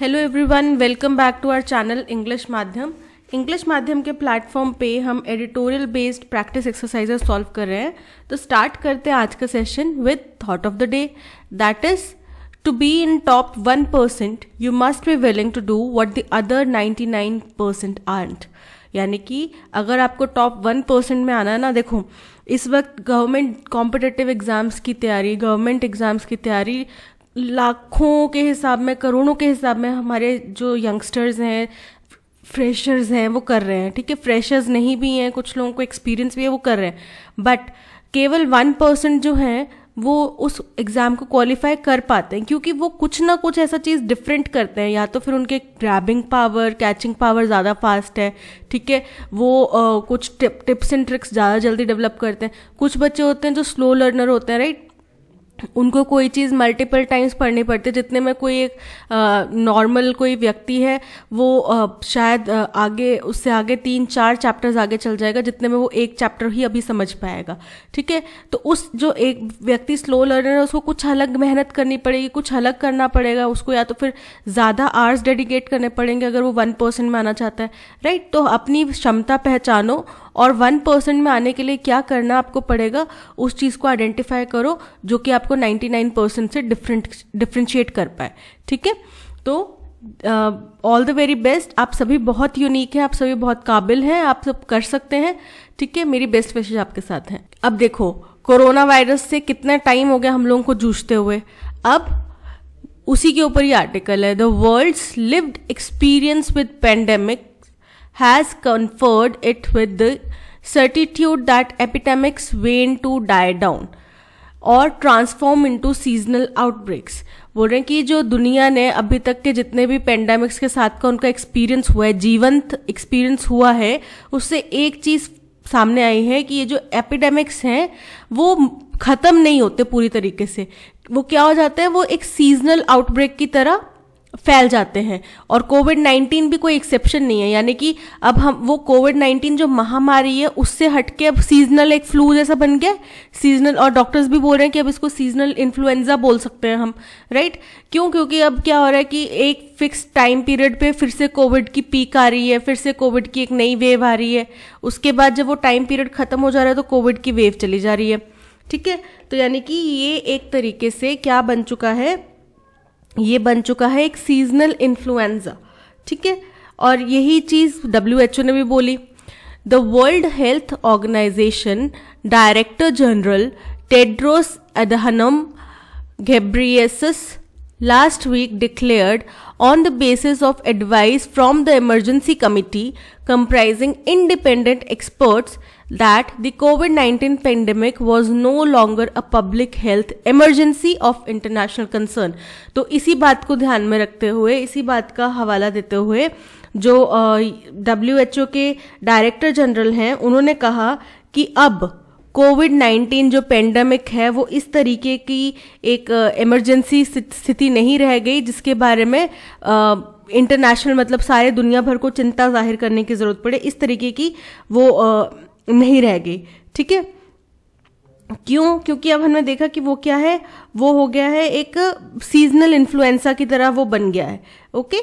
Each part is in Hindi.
Hello everyone welcome back to our channel English माध्यम इंग्लिश माध्यम के प्लेटफॉर्म पे हम editorial based practice exercises solve कर रहे हैं तो स्टार्ट करते हैं आज का session with thought of the day that is to be in top one percent you must be willing to do what the other ninety nine percent यानी कि अगर आपको टॉप वन परसेंट में आना है ना देखो इस वक्त गवर्नमेंट कॉम्पिटेटिव एग्ज़ाम्स की तैयारी गवर्नमेंट एग्ज़ाम्स की तैयारी लाखों के हिसाब में करोड़ों के हिसाब में हमारे जो यंगस्टर्स हैं फ्रेशर्स हैं वो कर रहे हैं ठीक है फ्रेशर्स नहीं भी हैं कुछ लोगों को एक्सपीरियंस भी है वो कर रहे हैं बट केवल वन परसेंट जो हैं वो उस एग्ज़ाम को क्वालिफाई कर पाते हैं क्योंकि वो कुछ ना कुछ ऐसा चीज़ डिफरेंट करते हैं या तो फिर उनके ग्रैबिंग पावर कैचिंग पावर ज़्यादा फास्ट है ठीक है वो आ, कुछ टिप्स एंड ट्रिक्स ज़्यादा जल्दी डेवलप करते हैं कुछ बच्चे होते हैं जो स्लो लर्नर होते हैं राइट उनको कोई चीज़ मल्टीपल टाइम्स पढ़नी पड़ती है जितने में कोई एक नॉर्मल कोई व्यक्ति है वो आ, शायद आ, आगे उससे आगे तीन चार चैप्टर्स आगे चल जाएगा जितने में वो एक चैप्टर ही अभी समझ पाएगा ठीक है तो उस जो एक व्यक्ति स्लो लर्नर है उसको कुछ अलग मेहनत करनी पड़ेगी कुछ अलग करना पड़ेगा उसको या तो फिर ज़्यादा आवर्स डेडिकेट करने पड़ेंगे अगर वो वन में आना चाहता है राइट तो अपनी क्षमता पहचानो और वन परसेंट में आने के लिए क्या करना आपको पड़ेगा उस चीज़ को आइडेंटिफाई करो जो कि आपको नाइन्टी नाइन परसेंट से डिफरेंट डिफ्रेंशिएट कर पाए ठीक है तो ऑल द वेरी बेस्ट आप सभी बहुत यूनिक हैं आप सभी बहुत काबिल हैं आप सब कर सकते हैं ठीक है मेरी बेस्ट विशेष आपके साथ हैं अब देखो कोरोना वायरस से कितना टाइम हो गया हम लोगों को जूझते हुए अब उसी के ऊपर ये आर्टिकल है the world's lived experience with pandemic has conferred it with the certitude that epidemics wane to die down और ट्रांसफॉर्म into सीजनल आउटब्रेक्स बोल रहे हैं कि जो दुनिया ने अभी तक के जितने भी पेंडेमिक्स के साथ का उनका एक्सपीरियंस हुआ है जीवंत एक्सपीरियंस हुआ है उससे एक चीज सामने आई है कि ये जो एपिडेमिक्स हैं वो खत्म नहीं होते पूरी तरीके से वो क्या हो जाते हैं वो एक सीजनल आउटब्रेक की तरह फैल जाते हैं और कोविड 19 भी कोई एक्सेप्शन नहीं है यानी कि अब हम वो कोविड 19 जो महामारी है उससे हटके अब सीजनल एक फ्लू जैसा बन गया सीजनल और डॉक्टर्स भी बोल रहे हैं कि अब इसको सीजनल इन्फ्लुएंजा बोल सकते हैं हम राइट क्यों क्योंकि अब क्या हो रहा है कि एक फिक्स टाइम पीरियड पे फिर से कोविड की पीक आ रही है फिर से कोविड की एक नई वेव आ रही है उसके बाद जब वो टाइम पीरियड खत्म हो जा रहा है तो कोविड की वेव चली जा रही है ठीक है तो यानी कि ये एक तरीके से क्या बन चुका है ये बन चुका है एक सीजनल इन्फ्लुएंजा ठीक है और यही चीज डब्ल्यू एच ओ ने भी बोली the world health organization director general Tedros Adhanom Ghebreyesus last week declared on the basis of advice from the emergency committee comprising independent experts that the COVID 19 pandemic was no longer a public health emergency of international concern. तो इसी बात को ध्यान में रखते हुए इसी बात का हवाला देते हुए जो डब्ल्यू एच ओ के डायरेक्टर जनरल हैं उन्होंने कहा कि अब कोविड 19 जो पेंडेमिक है वो इस तरीके की एक इमरजेंसी स्थिति नहीं रह गई जिसके बारे में इंटरनेशनल मतलब सारे दुनिया भर को चिंता जाहिर करने की ज़रूरत पड़े इस तरीके की वो नहीं रह गई ठीक है क्यों क्योंकि अब हमने देखा कि वो क्या है वो हो गया है एक सीजनल इन्फ्लुएंसा की तरह वो बन गया है ओके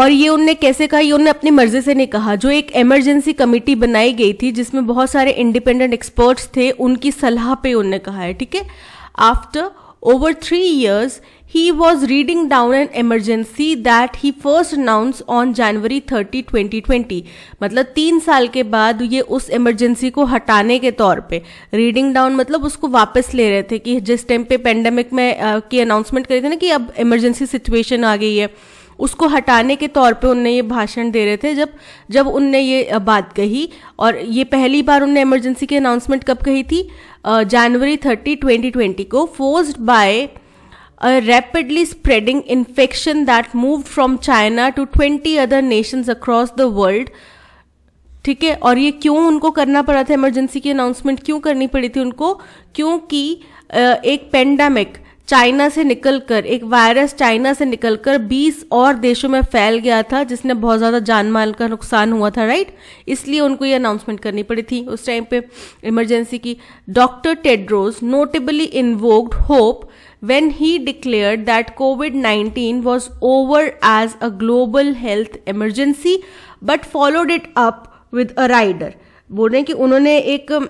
और ये उनने कैसे कहा ये उनने अपनी मर्जी से नहीं कहा जो एक इमरजेंसी कमेटी बनाई गई थी जिसमें बहुत सारे इंडिपेंडेंट एक्सपर्ट्स थे उनकी सलाह पे उनने कहा है ठीक है after over three years He was reading down an emergency that he first announced on January 30, 2020. मतलब तीन साल के बाद ये उस इमरजेंसी को हटाने के तौर पे रीडिंग डाउन मतलब उसको वापस ले रहे थे कि जिस टाइम पे पेंडेमिक में uh, की अनाउंसमेंट करी थी ना कि अब इमरजेंसी सिचुएशन आ गई है उसको हटाने के तौर पे उनने ये भाषण दे रहे थे जब जब उनने ये बात कही और ये पहली बार उनने इमरजेंसी की अनाउंसमेंट कब कही थी जनवरी थर्टी ट्वेंटी ट्वेंटी को forced by a rapidly spreading infection that moved from China to 20 other nations across the world. ठीक है और ये क्यों उनको करना पड़ा था इमरजेंसी की अनाउंसमेंट क्यों करनी पड़ी थी उनको क्योंकि एक पेंडेमिक चाइना से निकलकर एक वायरस चाइना से निकलकर 20 और देशों में फैल गया था जिसने बहुत ज़्यादा जान माल का नुकसान हुआ था राइट इसलिए उनको ये अनाउंसमेंट करनी पड़ी थी उस टाइम पे इमरजेंसी की doctor Tedros notably invoked hope when he declared that COVID 19 was over as a global health emergency but followed it up with a rider. बोल रहे हैं कि उन्होंने एक um,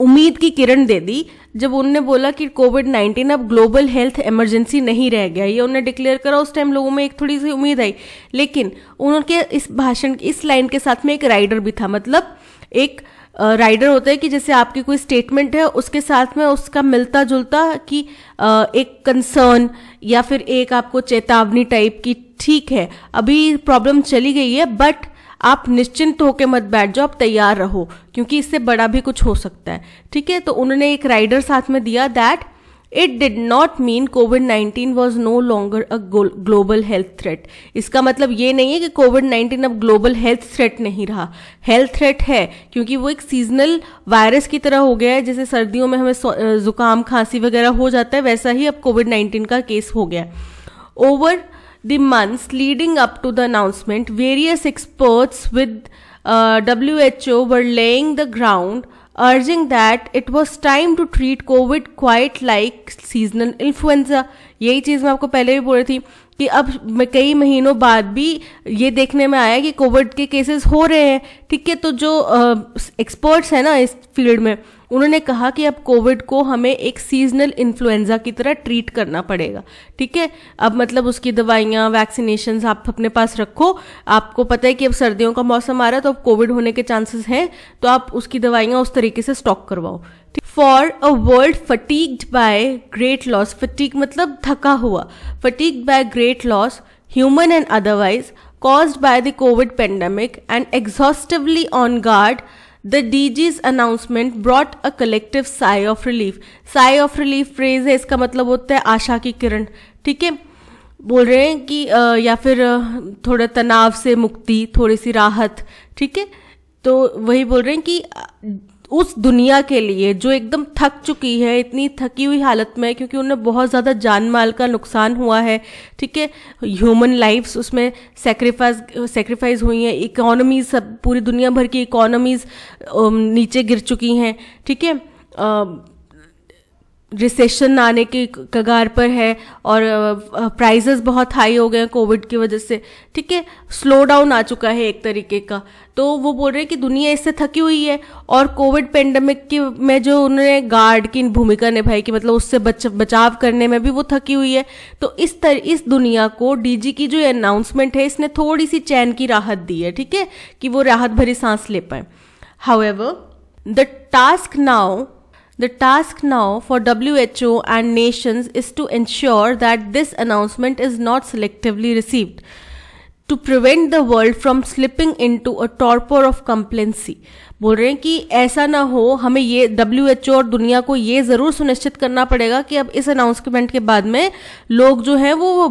उम्मीद की किरण दे दी जब उन्होंने बोला कि कोविड 19 अब ग्लोबल हेल्थ इमरजेंसी नहीं रह गया ये उन्होंने डिक्लेयर करा उस टाइम लोगों में एक थोड़ी सी उम्मीद आई लेकिन उनके इस भाषण इस लाइन के साथ में एक राइडर भी था मतलब एक राइडर होता है कि जैसे आपकी कोई स्टेटमेंट है उसके साथ में उसका मिलता जुलता कि एक कंसर्न या फिर एक आपको चेतावनी टाइप की ठीक है अभी प्रॉब्लम चली गई है बट आप निश्चिंत होकर मत बैठ जाओ आप तैयार रहो क्योंकि इससे बड़ा भी कुछ हो सकता है ठीक है तो उन्होंने एक राइडर साथ में दिया that it did not mean COVID 19 was no longer a global health threat इसका मतलब ये नहीं है कि कोविड 19 अब ग्लोबल हेल्थ थ्रेट नहीं रहा हेल्थ थ्रेट है क्योंकि वो एक सीजनल वायरस की तरह हो गया है जैसे सर्दियों में हमें जुकाम खांसी वगैरह हो जाता है वैसा ही अब कोविड 19 का केस हो गया over the months leading up to the announcement various experts with W H O were laying the ground urging that it was time to treat COVID quite like seasonal influenza यही चीज़ मैं आपको पहले भी बोल रही थी कि अब कई महीनों बाद भी ये देखने में आया कि कोविड के केसेस हो रहे हैं ठीक है तो जो एक्सपर्ट्स हैं ना इस फील्ड में उन्होंने कहा कि अब कोविड को हमें एक सीजनल इन्फ्लुएंजा की तरह ट्रीट करना पड़ेगा ठीक है अब मतलब उसकी दवाइयाँ वैक्सीनेशन आप अपने पास रखो आपको पता है कि अब सर्दियों का मौसम आ रहा है तो अब कोविड होने के चांसेस हैं तो आप उसकी दवाइयाँ उस तरीके से स्टॉक करवाओ for a world fatigued by great loss fatigue मतलब थका हुआ fatigue by great loss human and otherwise cause by the COVID pandemic and exhaustively on guard The DG's announcement brought a collective sigh of relief. Sigh of relief phrase है इसका मतलब होता है आशा की किरण ठीक है बोल रहे हैं कि आ, या फिर थोड़ा तनाव से मुक्ति थोड़ी सी राहत ठीक है तो वही बोल रहे हैं कि उस दुनिया के लिए जो एकदम थक चुकी है इतनी थकी हुई हालत में क्योंकि उन्हें बहुत ज़्यादा जान माल का नुकसान हुआ है ठीक है ह्यूमन लाइफ्स उसमें सेक्रीफाइस सेक्रीफाइस हुई हैं इकोनॉमीज सब पूरी दुनिया भर की इकोनॉमीज नीचे गिर चुकी हैं ठीक है रिसेशन आने के कगार पर है और प्राइजेस बहुत हाई हो गए हैं कोविड की वजह से ठीक है स्लो डाउन आ चुका है एक तरीके का तो वो बोल रहे हैं कि दुनिया इससे थकी हुई है और कोविड पेंडेमिक की में जो उन्होंने गार्ड की भूमिका निभाई कि मतलब उससे बच, बचाव करने में भी वो थकी हुई है तो इस तर इस दुनिया को डीजी की जो अनाउंसमेंट है इसने थोड़ी सी चैन की राहत दी है ठीक है कि वो राहत भरी सांस ले पाए how the task now The task now for WHO and nations is to ensure that this announcement is not selectively received to prevent the world from slipping into a torpor of complacency बोल रहे हैं कि ऐसा ना हो हमें ये डब्ल्यू एच ओ और दुनिया को ये ज़रूर सुनिश्चित करना पड़ेगा कि अब इस अनाउंसमेंट के बाद में लोग जो हैं वो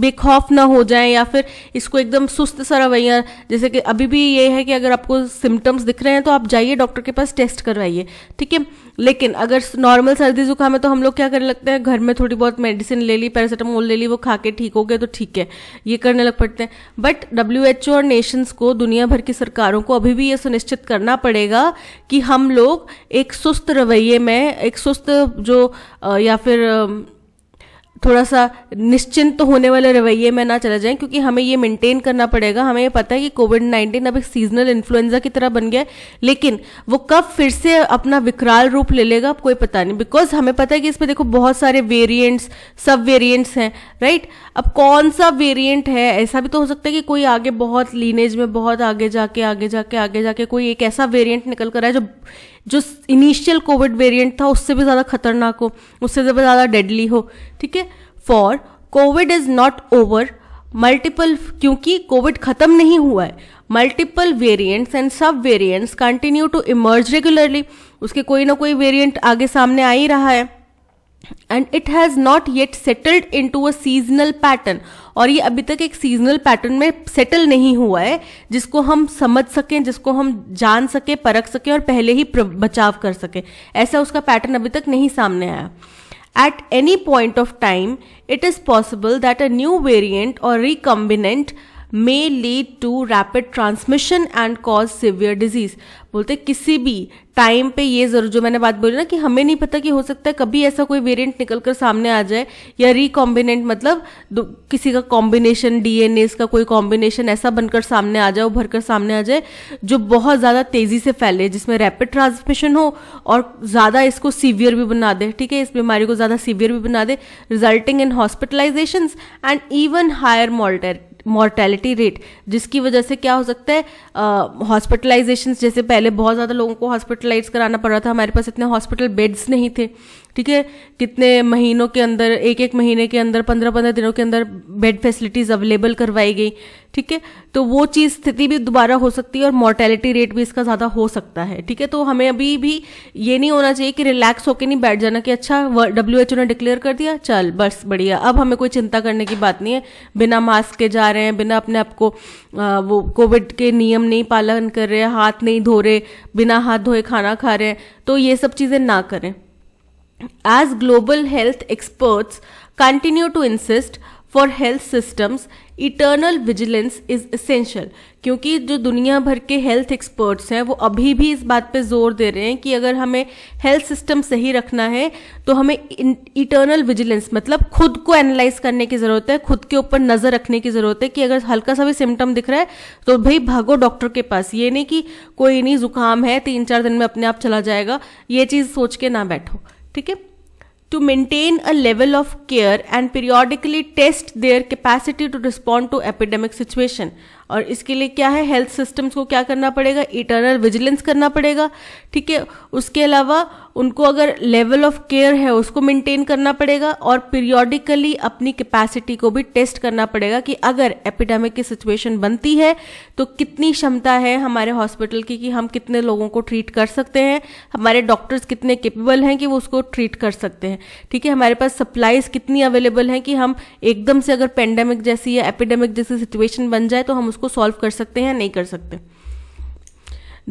बेखौफ ना हो जाएं या फिर इसको एकदम सुस्त सा रवैया जैसे कि अभी भी ये है कि अगर आपको सिम्टम्स दिख रहे हैं तो आप जाइए डॉक्टर के पास टेस्ट करवाइए ठीक है लेकिन अगर नॉर्मल सर्दी जुकाम है तो हम लोग क्या करने लगते हैं घर में थोड़ी बहुत मेडिसिन ले ली पैरासीटामोल ले ली वो खा के ठीक हो गया तो ठीक है ये करने लग पड़ते हैं बट डब्ल्यू और नेशंस को दुनिया भर की सरकारों को अभी भी ये सुनिश्चित करना पड़ेगा कि हम लोग एक सुस्त रवैये में एक सुस्त जो या फिर थोड़ा सा निश्चिंत तो होने वाले रवैये में ना चले जाएं क्योंकि हमें ये मेंटेन करना पड़ेगा हमें ये पता है कि कोविड नाइन्टीन अब एक सीजनल इन्फ्लुएंजा की तरह बन गया है लेकिन वो कब फिर से अपना विकराल रूप ले लेगा कोई पता नहीं बिकॉज हमें पता है कि इसमें देखो बहुत सारे वेरियंट्स सब वेरियंट्स हैं राइट अब कौन सा वेरियंट है ऐसा भी तो हो सकता है कि कोई आगे बहुत लीनेज में बहुत आगे जाके आगे जाके आगे जाके कोई एक ऐसा वेरियंट निकल कर है जो जो इनिशियल कोविड वेरिएंट था उससे भी ज़्यादा खतरनाक हो उससे भी ज़्यादा डेडली हो ठीक है for COVID is not over multiple क्योंकि कोविड खत्म नहीं हुआ है multiple variants and sub variants continue to emerge regularly उसके कोई ना कोई वेरिएंट आगे सामने आ ही रहा है and it has not yet settled into a seasonal pattern और ये अभी तक एक सीजनल पैटर्न में सेटल नहीं हुआ है जिसको हम समझ सकें जिसको हम जान सकें परख सकें और पहले ही बचाव कर सकें ऐसा उसका पैटर्न अभी तक नहीं सामने आया At any point of time, it is possible that a new variant or recombinant may lead to rapid transmission and cause severe disease बोलते किसी भी टाइम पे ये जरूर जो मैंने बात बोली ना कि हमें नहीं पता कि हो सकता है कभी ऐसा कोई वेरिएंट निकल कर सामने आ जाए या रिकॉम्बिनेंट मतलब किसी का कॉम्बिनेशन डीएनए का कोई कॉम्बिनेशन ऐसा बनकर सामने आ जाए उभर कर सामने आ जाए जो बहुत ज़्यादा तेज़ी से फैले जिसमें रैपिड ट्रांसमिशन हो और ज़्यादा इसको सीवियर भी बना दे ठीक है इस बीमारी को ज़्यादा सीवियर भी बना दे resulting in hospitalization and even higher mortality mortality rate जिसकी वजह से क्या हो सकता है हॉस्पिटलाइजेशन जैसे पहले बहुत ज़्यादा लोगों को हॉस्पिटलाइज कराना पड़ रहा था हमारे पास इतने हॉस्पिटल बेड्स नहीं थे ठीक है कितने महीनों के अंदर एक एक महीने के अंदर पंद्रह पंद्रह दिनों के अंदर बेड फैसिलिटीज अवेलेबल करवाई गई ठीक है तो वो चीज़ स्थिति भी दोबारा हो सकती है और मोर्टेलिटी रेट भी इसका ज़्यादा हो सकता है ठीक है तो हमें अभी भी ये नहीं होना चाहिए कि रिलैक्स होकर नहीं बैठ जाना कि अच्छा डब्ल्यू एच ओ ने डिक्लेयर कर दिया चल बस बढ़िया अब हमें कोई चिंता करने की बात नहीं है बिना मास्क के जा रहे हैं बिना अपने आप को वो कोविड के नियम नहीं पालन कर रहे हाथ नहीं धो रहे बिना हाथ धोए खाना खा रहे हैं तो ये सब चीज़ें ना करें as global health experts continue to insist for health systems eternal vigilance is essential क्योंकि जो दुनिया भर के हेल्थ एक्सपर्ट्स हैं वो अभी भी इस बात पे जोर दे रहे हैं कि अगर हमें हेल्थ सिस्टम सही रखना है तो हमें इटर्नल विजिलेंस मतलब खुद को एनालाइज करने की ज़रूरत है खुद के ऊपर नज़र रखने की ज़रूरत है कि अगर हल्का सा भी सिम्टम दिख रहा है तो भाई भागो डॉक्टर के पास ये नहीं कि कोई नहीं जुकाम है तीन चार दिन में अपने आप चला जाएगा ये चीज़ सोच के ना बैठो ठीक है to maintain a level of care and periodically test their capacity to respond to epidemic situation और इसके लिए क्या है हेल्थ सिस्टम्स को क्या करना पड़ेगा इटर्नल विजिलेंस करना पड़ेगा ठीक है उसके अलावा उनको अगर लेवल ऑफ केयर है उसको मेंटेन करना पड़ेगा और पीरियोडिकली अपनी कैपेसिटी को भी टेस्ट करना पड़ेगा कि अगर एपिडेमिक की सिचुएशन बनती है तो कितनी क्षमता है हमारे हॉस्पिटल की कि हम कितने लोगों को ट्रीट कर सकते हैं हमारे डॉक्टर्स कितने केपेबल हैं कि वो उसको ट्रीट कर सकते हैं ठीक है हमारे पास सप्लाईज कितनी अवेलेबल हैं कि हम एकदम से अगर पेंडेमिक जैसी या एपिडेमिक जैसी सिचुएशन बन जाए तो हम उसको सॉल्व कर सकते हैं नहीं कर सकते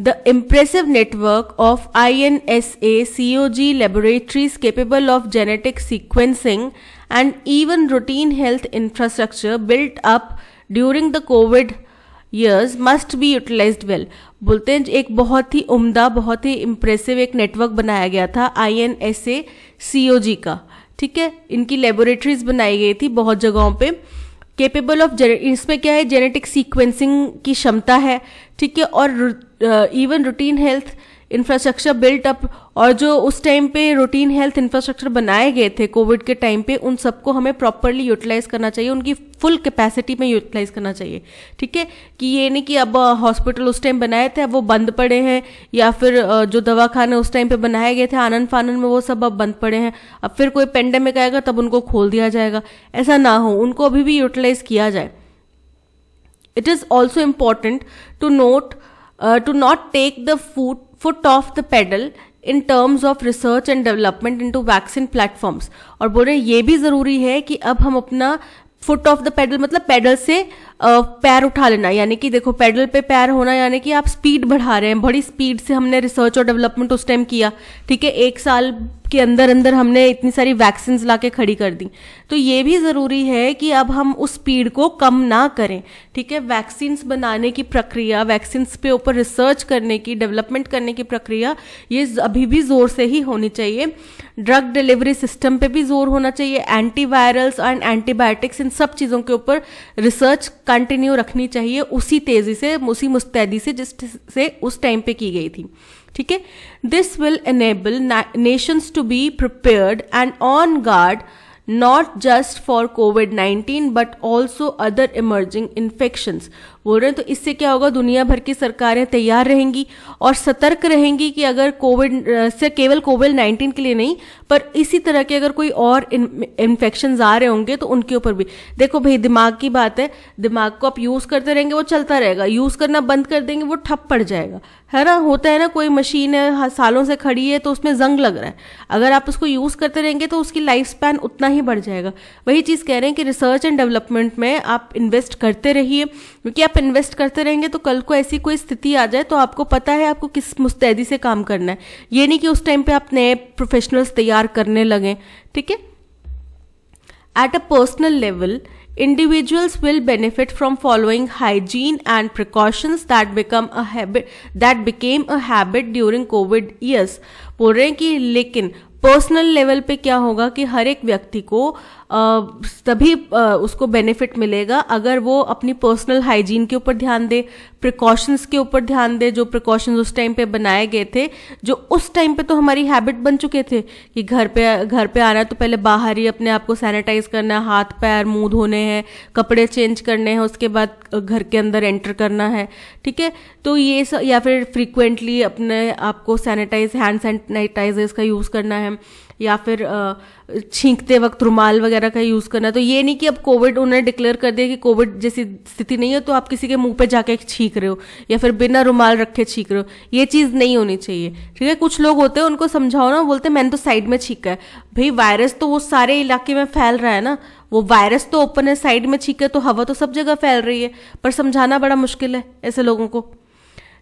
The impressive network of INSA COG laboratories capable of genetic sequencing and even routine health infrastructure built up during the COVID years must be utilized well. बोलते हैं एक बहुत ही उम्दा बहुत ही इम्प्रेसिव एक नेटवर्क बनाया गया था आई एन एस ए सी ओ जी का ठीक है इनकी लेबोरेटरीज बनाई गई थी बहुत जगहों पे केपेबल ऑफ इसमें क्या है जेनेटिक सीक्वेंसिंग की क्षमता है ठीक है और even routine health infrastructure built up और जो उस टाइम पे रूटीन हेल्थ इंफ्रास्ट्रक्चर बनाए गए थे कोविड के टाइम पे उन सबको हमें प्रॉपरली यूटिलाइज करना चाहिए उनकी फुल कैपेसिटी में यूटिलाइज करना चाहिए ठीक है कि ये नहीं कि अब हॉस्पिटल uh, उस टाइम बनाए थे अब वो बंद पड़े हैं या फिर uh, जो दवा खाने उस टाइम पे बनाए गए थे आनंद फानन में वो सब अब बंद पड़े हैं अब फिर कोई पेंडेमिक आएगा तब उनको खोल दिया जाएगा ऐसा ना हो उनको अभी भी यूटिलाइज किया जाए it is also important to note to not take the foot foot off the pedal in terms of research and development into vaccine platforms और बोल रहे ये भी जरूरी है कि अब हम अपना फुट ऑफ द पेडल मतलब पेडल से पैर उठा लेना यानी कि देखो पेडल पे पैर होना यानी कि आप स्पीड बढ़ा रहे हैं बड़ी स्पीड से हमने रिसर्च और डेवलपमेंट उस टाइम किया ठीक है एक साल के अंदर अंदर हमने इतनी सारी वैक्सीन्स ला के खड़ी कर दी तो ये भी ज़रूरी है कि अब हम उस स्पीड को कम ना करें ठीक है वैक्सीन्स बनाने की प्रक्रिया वैक्सीन्स पे ऊपर रिसर्च करने की डेवलपमेंट करने की प्रक्रिया ये अभी भी ज़ोर से ही होनी चाहिए ड्रग डिलीवरी सिस्टम पे भी जोर होना चाहिए एंटीवायरल्स एंड एंटीबायोटिक्स इन सब चीज़ों के ऊपर रिसर्च कंटिन्यू रखनी चाहिए उसी तेज़ी से उसी मुस्तैदी से जिस से उस टाइम पे की गई थी ठीक है this will enable nations to be prepared and on guard not just for COVID 19 but also other emerging infections बोल रहे हैं तो इससे क्या होगा दुनिया भर की सरकारें तैयार रहेंगी और सतर्क रहेंगी कि अगर कोविड से केवल कोविड नाइन्टीन के लिए नहीं पर इसी तरह के अगर कोई और इन्फेक्शन आ रहे होंगे तो उनके ऊपर भी देखो भाई दिमाग की बात है दिमाग को आप यूज करते रहेंगे वो चलता रहेगा यूज करना बंद कर देंगे वो ठप पड़ जाएगा है ना होता है ना कोई मशीन है सालों से खड़ी है तो उसमें जंग लग रहा है अगर आप उसको यूज करते रहेंगे तो उसकी लाइफ स्पैन उतना ही बढ़ जाएगा वही चीज कह रहे हैं कि रिसर्च एंड डेवलपमेंट में आप इन्वेस्ट करते रहिए क्योंकि आप इन्वेस्ट करते रहेंगे तो कल को ऐसी कोई स्थिति आ जाए तो आपको पता है आपको किस मुस्तैदी से काम करना है ये नहीं कि उस टाइम पे आप नए प्रोफेशनल्स तैयार करने लगें ठीक है at a personal level individuals will benefit from following hygiene and precautions that become a habit that became a habit during covid years बोल रहे हैं कि लेकिन पर्सनल लेवल पे क्या होगा कि हर एक व्यक्ति को तभी उसको बेनिफिट मिलेगा अगर वो अपनी पर्सनल हाइजीन के ऊपर ध्यान दे प्रिकॉशंस के ऊपर ध्यान दे जो प्रिकॉशंस उस टाइम पे बनाए गए थे जो उस टाइम पे तो हमारी हैबिट बन चुके थे कि घर पे घर पे आना है तो पहले बाहर ही अपने आप को सैनिटाइज करना है हाथ पैर मुंह धोने हैं कपड़े चेंज करने हैं उसके बाद घर के अंदर एंटर करना है ठीक है तो ये स, या फिर फ्रिक्वेंटली अपने आप को सैनिटाइज हैंड सैनिटाइजर्स का यूज़ करना है या फिर छींकते वक्त रुमाल वगैरह का यूज़ करना तो ये नहीं कि अब कोविड उन्हें डिक्लेयर कर दिया कि कोविड जैसी स्थिति नहीं है तो आप किसी के मुंह पे जाके छींक रहे हो या फिर बिना रुमाल रखे छींक रहे हो ये चीज़ नहीं होनी चाहिए ठीक है कुछ लोग होते हैं उनको समझाओ ना बोलते मैंने तो साइड में छींका है भाई वायरस तो वो सारे इलाके में फैल रहा है ना वो वायरस तो ओपन है साइड में है तो हवा तो सब जगह फैल रही है पर समझाना बड़ा मुश्किल है ऐसे लोगों को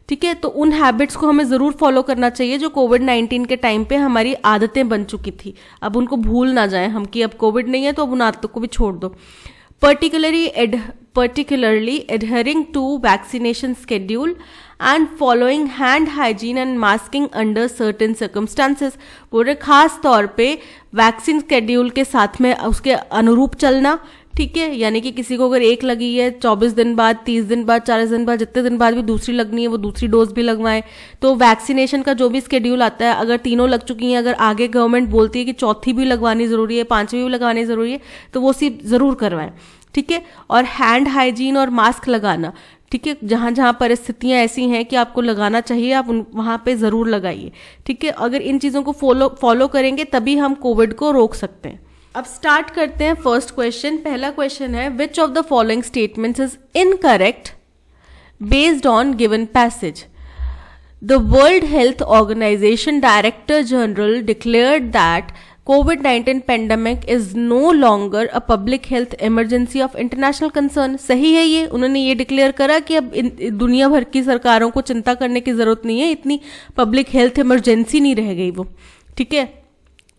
ठीक है तो उन हैबिट्स को हमें ज़रूर फॉलो करना चाहिए जो कोविड नाइन्टीन के टाइम पे हमारी आदतें बन चुकी थी अब उनको भूल ना जाए हम कि अब कोविड नहीं है तो अब उन आदतों को भी छोड़ दो particularly particularly adhering to vaccination schedule and following hand hygiene and masking under certain circumstances circumstances बोल रहे खास तौर पे वैक्सीन स्केड्यूल के साथ में उसके अनुरूप चलना ठीक है यानी कि किसी को अगर एक लगी है चौबीस दिन बाद तीस दिन बाद चालीस दिन बाद जितने दिन बाद भी दूसरी लगनी है वो दूसरी डोज भी लगवाएं तो वैक्सीनेशन का जो भी स्केड्यूल आता है अगर तीनों लग चुकी हैं अगर आगे गवर्नमेंट बोलती है कि चौथी भी लगवानी ज़रूरी है पांचवी भी लगवानी ज़रूरी है तो वो सिर्फ ज़रूर करवाएं ठीक है और हैंड हाइजीन और मास्क लगाना ठीक है जहाँ जहाँ परिस्थितियाँ ऐसी हैं कि आपको लगाना चाहिए आप उन वहाँ पे ज़रूर लगाइए ठीक है अगर इन चीज़ों को फॉलो फॉलो करेंगे तभी हम कोविड को रोक सकते हैं अब स्टार्ट करते हैं फर्स्ट क्वेश्चन पहला क्वेश्चन है which of the following statements is incorrect based on given passage the world health organization director general declared that COVID nineteen pandemic is no longer a public health emergency of international concern सही है ये उन्होंने ये डिक्लेयर करा कि अब दुनिया भर की सरकारों को चिंता करने की जरूरत नहीं है इतनी पब्लिक हेल्थ इमरजेंसी नहीं रह गई वो ठीक है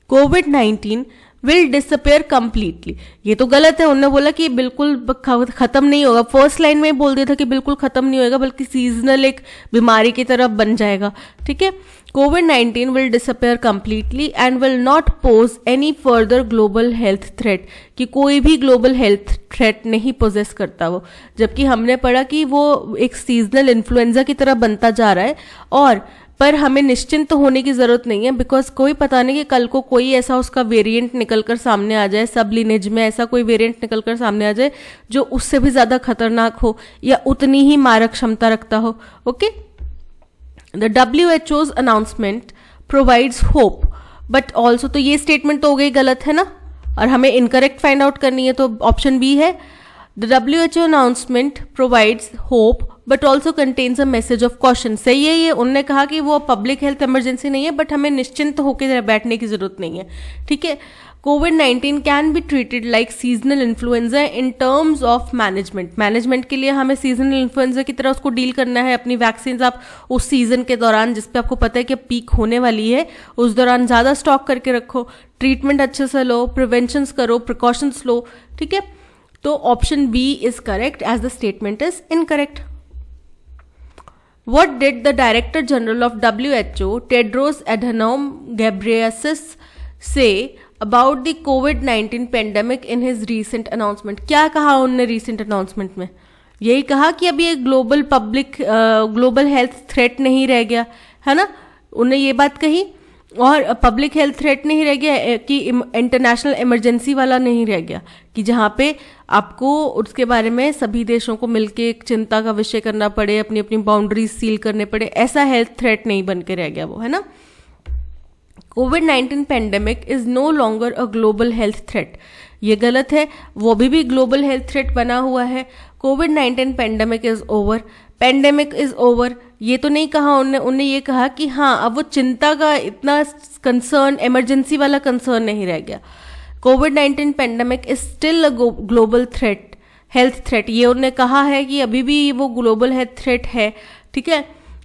COVID nineteen will disappear completely ये तो गलत है उन्होंने बोला कि बिल्कुल खत्म नहीं होगा फर्स्ट लाइन में बोल दिया था कि बिल्कुल खत्म नहीं होगा बल्कि सीजनल एक बीमारी की तरफ बन जाएगा ठीक है COVID nineteen will disappear completely and will not pose any further global health threat कि कोई भी ग्लोबल हेल्थ थ्रेट नहीं पोजेस करता वो जबकि हमने पढ़ा कि वो एक सीजनल इन्फ्लुएंजा की तरह बनता जा रहा है और पर हमें निश्चिंत तो होने की जरूरत नहीं है बिकॉज कोई पता नहीं कि कल को कोई ऐसा उसका वेरिएंट निकल कर सामने आ जाए सब लिनेज में ऐसा कोई वेरिएंट निकल कर सामने आ जाए जो उससे भी ज्यादा खतरनाक हो या उतनी ही मारक क्षमता रखता हो okay the W H O's announcement provides hope but also तो ये स्टेटमेंट तो हो गई गलत है ना और हमें इनकरेक्ट फाइंड आउट करनी है तो ऑप्शन बी है the W H O announcement provides hope but also contains a message of caution सही है ये उनने कहा कि वो पब्लिक हेल्थ इमरजेंसी नहीं है बट हमें निश्चिंत होकर बैठने की जरूरत नहीं है ठीक है COVID nineteen can be treated like seasonal influenza in terms of management management के लिए हमें सीजनल इन्फ्लुएंजा की तरह उसको डील करना है अपनी वैक्सीन आप उस सीजन के दौरान जिस पे आपको पता है कि पीक होने वाली है उस दौरान ज़्यादा स्टॉक करके रखो ट्रीटमेंट अच्छे से लो प्रिवेंशंस करो प्रिकॉशंस लो ठीक है तो option B is correct as the statement is incorrect what did the director general of W H O Tedros Adhanom Ghebreyesus say about the COVID nineteen pandemic in his recent announcement क्या कहा उनने रिसेंट अनाउंसमेंट में यही कहा कि अभी एक global public global health threat नहीं रह गया है ना उन्हें ये बात कही और पब्लिक हेल्थ थ्रेट नहीं रह गया कि इंटरनेशनल इमरजेंसी वाला नहीं रह गया कि जहाँ पे आपको उसके बारे में सभी देशों को मिलके एक चिंता का विषय करना पड़े अपनी अपनी बाउंड्रीज सील करने पड़े ऐसा हेल्थ थ्रेट नहीं बन के रह गया वो है ना COVID nineteen pandemic is no longer a global health threat ये गलत है वो भी भी ग्लोबल हेल्थ थ्रेट बना हुआ है COVID nineteen pandemic is over pandemic is over ये तो नहीं कहा उनने उनने ये कहा कि हाँ अब वो चिंता का इतना कंसर्न इमरजेंसी वाला कंसर्न नहीं रह गया COVID nineteen pandemic is still a global threat health threat ये उनने कहा है कि अभी भी वो ग्लोबल हेल्थ थ्रेट है ठीक है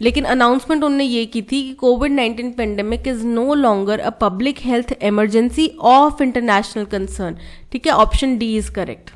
लेकिन अनाउंसमेंट उनने ये की थी कि COVID nineteen pandemic is no longer a public health emergency of international concern ठीक है option D is correct